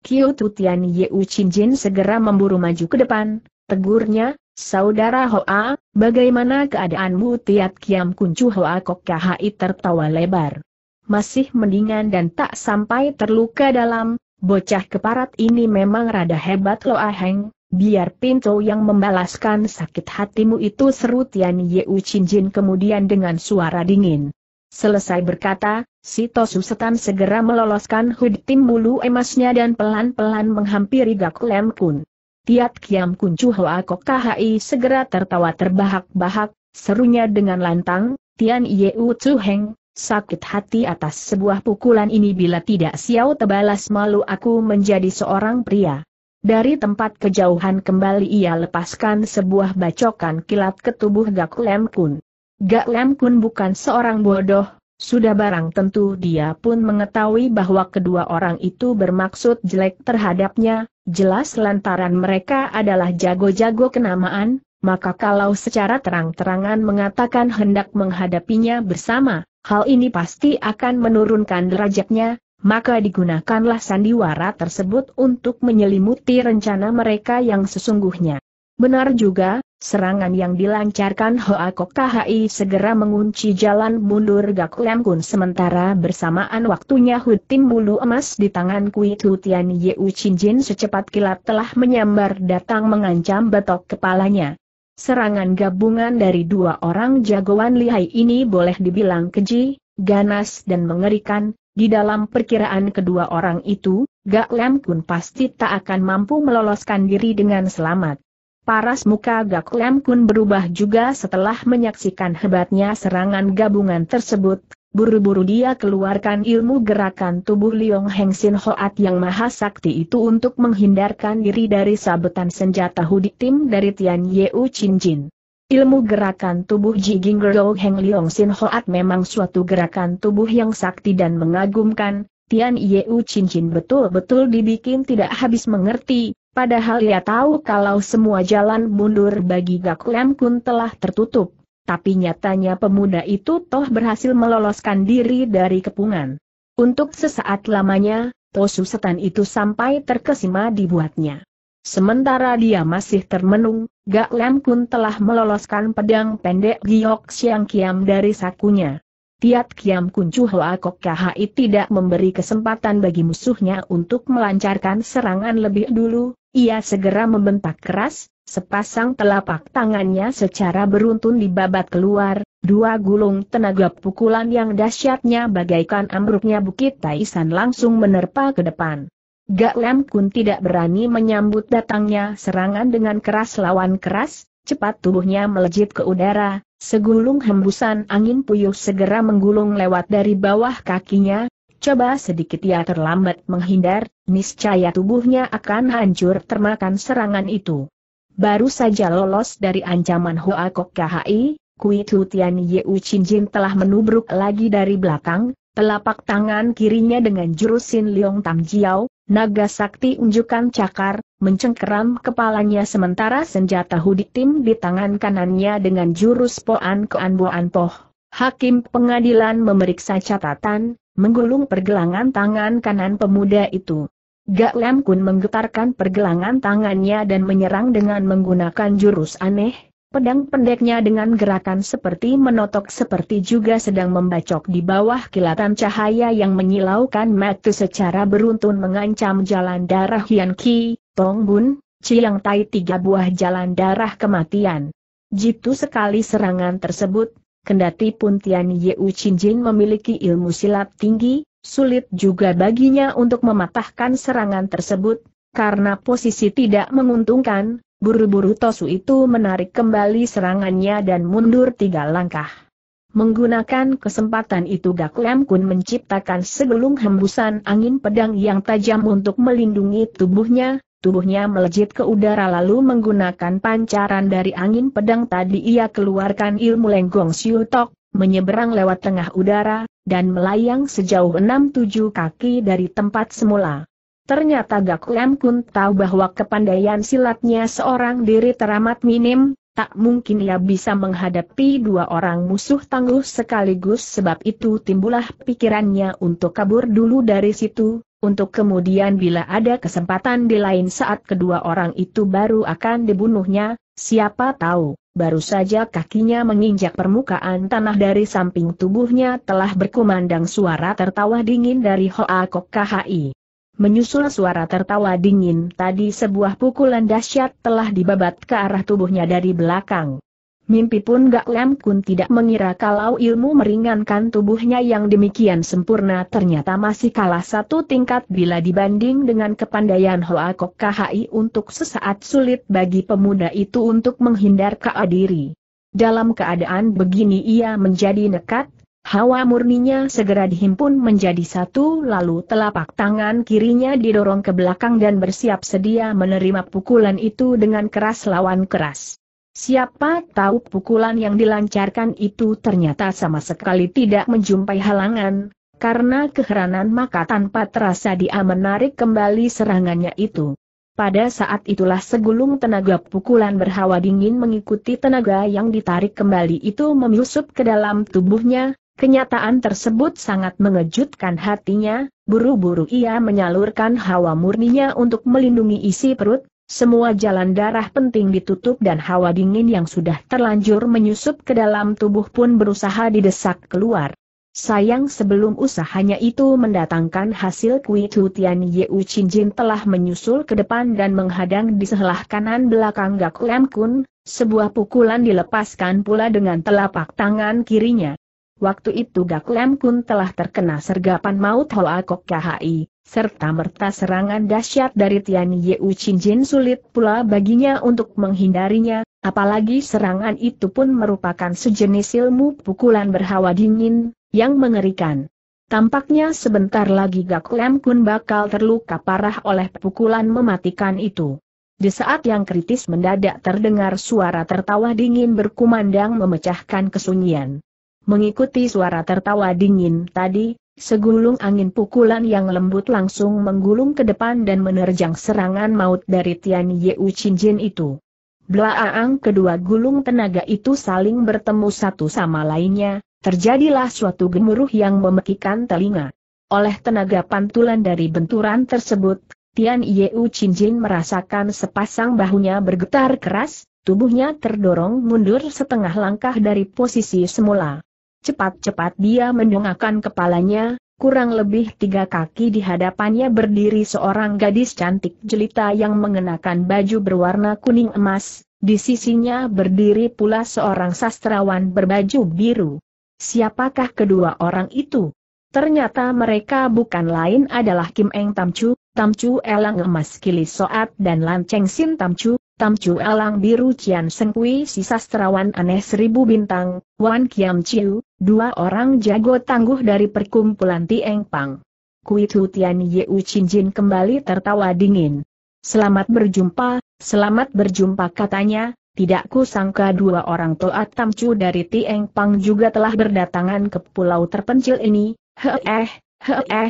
Kyu Tutian Yeu Chin segera memburu maju ke depan, tegurnya, Saudara Hoa, bagaimana keadaanmu Tiat Kiam Kuncu Hoa Kok KHI tertawa lebar. Masih mendingan dan tak sampai terluka dalam, bocah keparat ini memang rada hebat loh aheng. Biar Pinto yang membalaskan sakit hatimu itu seru Tian Yeu Cinjin kemudian dengan suara dingin. Selesai berkata, si Tosu Setan segera meloloskan hud tim bulu emasnya dan pelan-pelan menghampiri Gak Lem Kun. Tiat Kiam Kun Chu Hoa Kok Kahai segera tertawa terbahak-bahak, serunya dengan lantang, Tian Yeu Chu Heng, Sakit hati atas sebuah pukulan ini bila tidak siau tebalas malu aku menjadi seorang pria. Dari tempat kejauhan kembali ia lepaskan sebuah bacokan kilat ke tubuh Gak Lem Kun. Gak Lem Kun bukan seorang bodoh, sudah barang tentu dia pun mengetahui bahwa kedua orang itu bermaksud jelek terhadapnya, jelas lantaran mereka adalah jago-jago kenamaan, maka kalau secara terang-terangan mengatakan hendak menghadapinya bersama, hal ini pasti akan menurunkan derajatnya, maka digunakanlah sandiwara tersebut untuk menyelimuti rencana mereka yang sesungguhnya. Benar juga, serangan yang dilancarkan Hoa Kok Thai segera mengunci jalan mundur Gak Lam Kun sementara bersamaan waktunya tim Bulu Emas di tangan Kui Tian Yeu Chin Jin secepat kilat telah menyambar datang mengancam betok kepalanya. Serangan gabungan dari dua orang jagoan lihai ini boleh dibilang keji, ganas dan mengerikan, di dalam perkiraan kedua orang itu, Gak Lem Kun pasti tak akan mampu meloloskan diri dengan selamat. Paras muka Gak Lem Kun berubah juga setelah menyaksikan hebatnya serangan gabungan tersebut, buru-buru dia keluarkan ilmu gerakan tubuh Liong Heng Sin Hoat yang maha sakti itu untuk menghindarkan diri dari sabetan senjata hudik tim dari Tian Yeu Chin Jin. Ilmu gerakan tubuh Ji Ginggero Heng Liong Sin Hoat memang suatu gerakan tubuh yang sakti dan mengagumkan, Tian Yeu cincin betul-betul dibikin tidak habis mengerti, padahal ia tahu kalau semua jalan mundur bagi Gak Lam Kun telah tertutup. Tapi nyatanya pemuda itu toh berhasil meloloskan diri dari kepungan. Untuk sesaat lamanya, Tosu setan itu sampai terkesima dibuatnya. Sementara dia masih termenung, Gak Lem pun telah meloloskan pedang pendek Giok Siang Kiam dari sakunya. Tiat Kiam Kun Chu Hoa Kok Kahai tidak memberi kesempatan bagi musuhnya untuk melancarkan serangan lebih dulu, ia segera membentak keras, sepasang telapak tangannya secara beruntun dibabat keluar, dua gulung tenaga pukulan yang dahsyatnya bagaikan ambruknya Bukit Taisan langsung menerpa ke depan. Gak Lem Kun tidak berani menyambut datangnya serangan dengan keras lawan keras, cepat tubuhnya melejit ke udara, segulung hembusan angin puyuh segera menggulung lewat dari bawah kakinya, coba sedikit ia terlambat menghindar, niscaya tubuhnya akan hancur termakan serangan itu. Baru saja lolos dari ancaman Hoa Kok KHI, Kui Tu Tian Yeu Chin Jin telah menubruk lagi dari belakang, telapak tangan kirinya dengan jurusin Liong Tam Jiao, Naga sakti unjukkan cakar, mencengkeram kepalanya sementara senjata huditim di tangan kanannya dengan jurus poan keanbuan poh. Hakim pengadilan memeriksa catatan, menggulung pergelangan tangan kanan pemuda itu. Gak Lem Kun menggetarkan pergelangan tangannya dan menyerang dengan menggunakan jurus aneh, Pedang pendeknya dengan gerakan seperti menotok seperti juga sedang membacok di bawah kilatan cahaya yang menyilaukan mata secara beruntun mengancam jalan darah Hian Ki, Tong Bun, Chiang Tai tiga buah jalan darah kematian. Jitu sekali serangan tersebut, kendati pun Tian Yeu Chin Jin memiliki ilmu silat tinggi, sulit juga baginya untuk mematahkan serangan tersebut, karena posisi tidak menguntungkan, Buru-buru Tosu itu menarik kembali serangannya dan mundur tiga langkah. Menggunakan kesempatan itu Gak Lem Kun menciptakan segelung hembusan angin pedang yang tajam untuk melindungi tubuhnya, tubuhnya melejit ke udara lalu menggunakan pancaran dari angin pedang tadi ia keluarkan ilmu lenggong siutok, menyeberang lewat tengah udara, dan melayang sejauh enam tujuh kaki dari tempat semula. Ternyata Gak Lem Kun tahu bahwa kepandaian silatnya seorang diri teramat minim, tak mungkin ia bisa menghadapi dua orang musuh tangguh sekaligus sebab itu timbullah pikirannya untuk kabur dulu dari situ, untuk kemudian bila ada kesempatan di lain saat kedua orang itu baru akan dibunuhnya, siapa tahu, baru saja kakinya menginjak permukaan tanah dari samping tubuhnya telah berkumandang suara tertawa dingin dari Hoa Kok KHI. Menyusul suara tertawa dingin tadi sebuah pukulan dahsyat telah dibabat ke arah tubuhnya dari belakang. Mimpi pun Gak Lem Kun tidak mengira kalau ilmu meringankan tubuhnya yang demikian sempurna ternyata masih kalah satu tingkat bila dibanding dengan kepandaian Hoa Kok KHI untuk sesaat sulit bagi pemuda itu untuk menghindar ke Dalam keadaan begini ia menjadi nekat, Hawa murninya segera dihimpun menjadi satu lalu telapak tangan kirinya didorong ke belakang dan bersiap sedia menerima pukulan itu dengan keras lawan keras. Siapa tahu pukulan yang dilancarkan itu ternyata sama sekali tidak menjumpai halangan, karena keheranan maka tanpa terasa dia menarik kembali serangannya itu. Pada saat itulah segulung tenaga pukulan berhawa dingin mengikuti tenaga yang ditarik kembali itu menyusup ke dalam tubuhnya, Kenyataan tersebut sangat mengejutkan hatinya, buru-buru ia menyalurkan hawa murninya untuk melindungi isi perut, semua jalan darah penting ditutup dan hawa dingin yang sudah terlanjur menyusup ke dalam tubuh pun berusaha didesak keluar. Sayang sebelum usahanya itu mendatangkan hasil Kui Tutian Yeu Jin telah menyusul ke depan dan menghadang di sebelah kanan belakang Gak Lam Kun, sebuah pukulan dilepaskan pula dengan telapak tangan kirinya. Waktu itu Gak Lem Kun telah terkena sergapan maut Hoa Kok KHI, serta merta serangan dahsyat dari Tian Yeu Chin Jin sulit pula baginya untuk menghindarinya, apalagi serangan itu pun merupakan sejenis ilmu pukulan berhawa dingin, yang mengerikan. Tampaknya sebentar lagi Gak Lem Kun bakal terluka parah oleh pukulan mematikan itu. Di saat yang kritis mendadak terdengar suara tertawa dingin berkumandang memecahkan kesunyian. Mengikuti suara tertawa dingin tadi, segulung angin pukulan yang lembut langsung menggulung ke depan dan menerjang serangan maut dari Tian Yeu Jin itu. Blaaang kedua gulung tenaga itu saling bertemu satu sama lainnya, terjadilah suatu gemuruh yang memekikan telinga. Oleh tenaga pantulan dari benturan tersebut, Tian Yeu Jin merasakan sepasang bahunya bergetar keras, tubuhnya terdorong mundur setengah langkah dari posisi semula. Cepat-cepat dia mendongakkan kepalanya, kurang lebih tiga kaki di hadapannya berdiri seorang gadis cantik jelita yang mengenakan baju berwarna kuning emas, di sisinya berdiri pula seorang sastrawan berbaju biru. Siapakah kedua orang itu? Ternyata mereka bukan lain adalah Kim Eng Tamchu, Tamchu Elang Emas Kili Soat dan Lan Cheng Sin Tamchu, Tamcu Alang Biru Cian sengkui sisa si sastrawan aneh seribu bintang, Wan Kiam Chiu, dua orang jago tangguh dari perkumpulan Tieng Pang. Kui Tu Tian Yeu Chin Jin kembali tertawa dingin. Selamat berjumpa, selamat berjumpa katanya, tidak kusangka dua orang tua Tamcu dari Tieng Pang juga telah berdatangan ke pulau terpencil ini, eh, he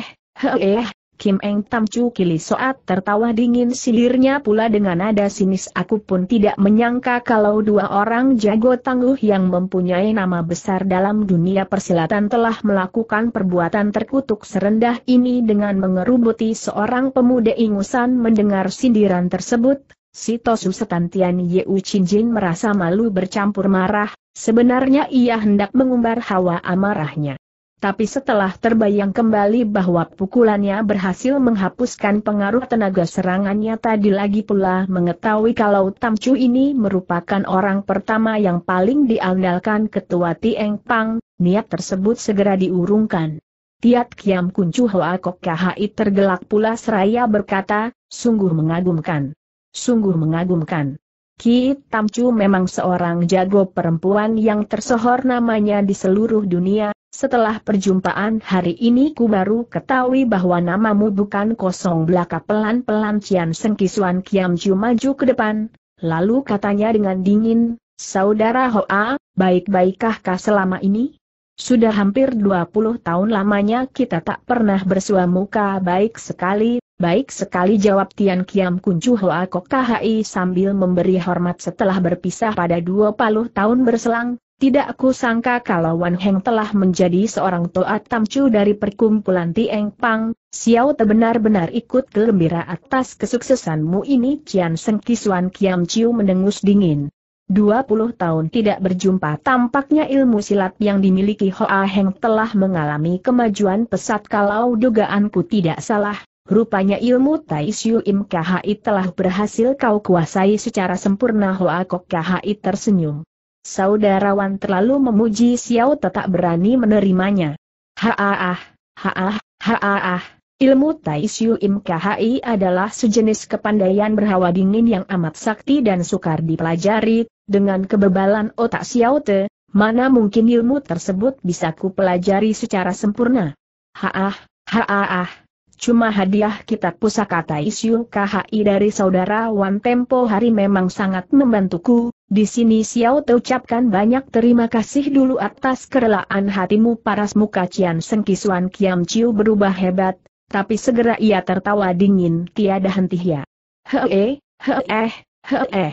eh. Kim Eng Tam Chu Kili Soat tertawa dingin silirnya pula dengan nada sinis aku pun tidak menyangka kalau dua orang jago tangguh yang mempunyai nama besar dalam dunia persilatan telah melakukan perbuatan terkutuk serendah ini dengan mengerubuti seorang pemuda ingusan mendengar sindiran tersebut. si Sito Susetantian Yeu Jin merasa malu bercampur marah, sebenarnya ia hendak mengumbar hawa amarahnya. Tapi setelah terbayang kembali bahwa pukulannya berhasil menghapuskan pengaruh tenaga serangannya tadi lagi pula mengetahui kalau Tamcu ini merupakan orang pertama yang paling diandalkan ketua Tieng Pang, niat tersebut segera diurungkan. Tiat Kiam Kuncu Hoa Kok KHI tergelak pula seraya berkata, sungguh mengagumkan. Sungguh mengagumkan. Ki Tamcu memang seorang jago perempuan yang tersohor namanya di seluruh dunia, setelah perjumpaan hari ini ku baru ketahui bahwa namamu bukan kosong belaka pelan-pelan Cian Sengkisuan Kiam Chu maju ke depan, lalu katanya dengan dingin, Saudara Hoa, baik-baikkah kah selama ini? Sudah hampir 20 tahun lamanya kita tak pernah bersua muka baik sekali, baik sekali jawab Tian Kiam Kuncu Hoa Kok KHI sambil memberi hormat setelah berpisah pada 20 tahun berselang, tidak ku sangka kalau Wan Heng telah menjadi seorang toat tamcu dari perkumpulan Tieng Pang, Xiao Te benar-benar ikut gembira atas kesuksesanmu ini Tian Seng Kisuan Kiam Chiu mendengus dingin. 20 tahun tidak berjumpa tampaknya ilmu silat yang dimiliki Hoa Heng telah mengalami kemajuan pesat kalau dugaanku tidak salah, rupanya ilmu Tai Siu Im KHI telah berhasil kau kuasai secara sempurna Hoa Kok KHI tersenyum. Saudarawan terlalu memuji Xiao tetap berani menerimanya. Haaah, haaah, haaah, ilmu Tai Siu Im KHI adalah sejenis kepandaian berhawa dingin yang amat sakti dan sukar dipelajari, dengan kebebalan otak Xiao Te, mana mungkin ilmu tersebut bisa ku pelajari secara sempurna. Haah, haah, cuma hadiah kitab pusaka Taisyu KHI dari saudara Wan Tempo hari memang sangat membantuku, di sini Xiao Te ucapkan banyak terima kasih dulu atas kerelaan hatimu paras muka Cian Sengkisuan Kiam Ciu berubah hebat, tapi segera ia tertawa dingin tiada henti ya. Hee, hee, hee.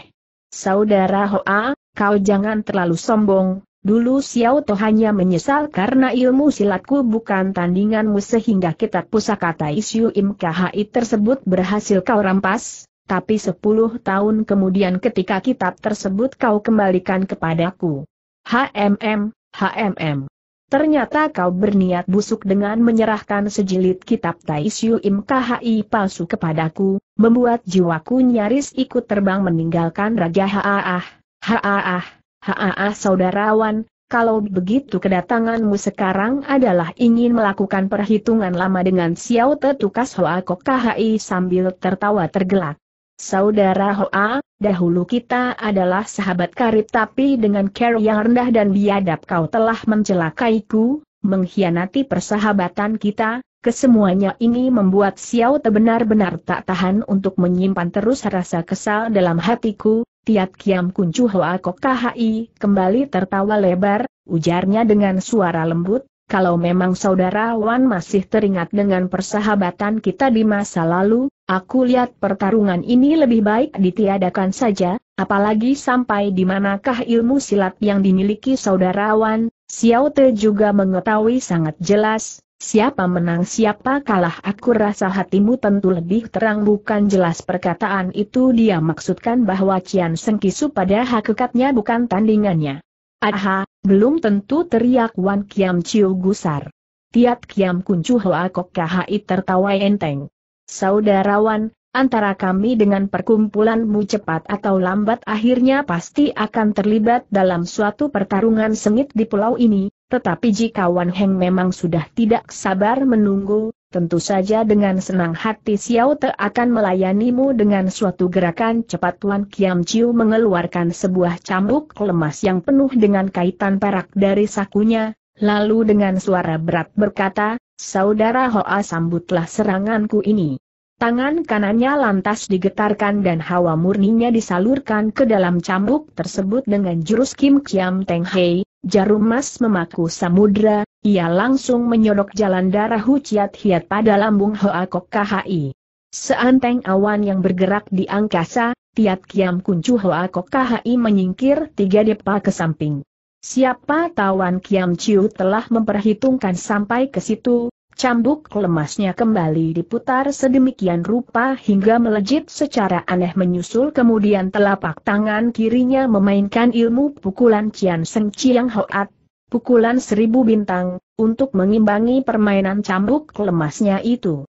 Saudara Hoa, kau jangan terlalu sombong, dulu Xiao To hanya menyesal karena ilmu silatku bukan tandinganmu sehingga kitab pusaka Taisyu Im Khai tersebut berhasil kau rampas, tapi sepuluh tahun kemudian ketika kitab tersebut kau kembalikan kepadaku. HMM, HMM. Ternyata kau berniat busuk dengan menyerahkan sejilid kitab Taisyu Im KHI palsu kepadaku, membuat jiwaku nyaris ikut terbang meninggalkan Raja Haaah, Haaah, Haaah saudarawan, kalau begitu kedatanganmu sekarang adalah ingin melakukan perhitungan lama dengan Xiao Tetukas Hoa Kok KHI sambil tertawa tergelak. Saudara Hoa, Dahulu kita adalah sahabat karib tapi dengan care yang rendah dan biadab kau telah mencelakaiku, mengkhianati persahabatan kita, kesemuanya ini membuat Xiao Te benar-benar tak tahan untuk menyimpan terus rasa kesal dalam hatiku, Tiat Kiam Kuncu Hoa Kok Kahai kembali tertawa lebar, ujarnya dengan suara lembut, kalau memang saudara Wan masih teringat dengan persahabatan kita di masa lalu, Aku lihat pertarungan ini lebih baik ditiadakan saja, apalagi sampai di manakah ilmu silat yang dimiliki saudara Wan, Xiao Te juga mengetahui sangat jelas, siapa menang siapa kalah aku rasa hatimu tentu lebih terang bukan jelas perkataan itu dia maksudkan bahwa Cian Sengkisu pada hakikatnya bukan tandingannya. Aha, belum tentu teriak Wan Kiam Chiu gusar. Tiat Kiam Kuncu Hoa Kok Kahai tertawa enteng saudarawan, antara kami dengan perkumpulanmu cepat atau lambat akhirnya pasti akan terlibat dalam suatu pertarungan sengit di pulau ini, tetapi jika Wan Heng memang sudah tidak sabar menunggu, tentu saja dengan senang hati Xiao Te akan melayanimu dengan suatu gerakan cepat Wan Kiam Chiu mengeluarkan sebuah cambuk lemas yang penuh dengan kaitan perak dari sakunya, Lalu dengan suara berat berkata, Saudara Hoa sambutlah seranganku ini. Tangan kanannya lantas digetarkan dan hawa murninya disalurkan ke dalam cambuk tersebut dengan jurus Kim Kiam Teng Hei, jarum emas memaku samudra, ia langsung menyodok jalan darah Huciat Hiat pada lambung Hoa Kok KHI. Seanteng awan yang bergerak di angkasa, Tiat Kiam Kuncu Hoa Kok KHI menyingkir tiga depa ke samping. Siapa tawan Kiam Chiu telah memperhitungkan sampai ke situ, cambuk lemasnya kembali diputar sedemikian rupa hingga melejit secara aneh menyusul kemudian telapak tangan kirinya memainkan ilmu pukulan Cian Seng Chiang Hoat, pukulan seribu bintang, untuk mengimbangi permainan cambuk lemasnya itu.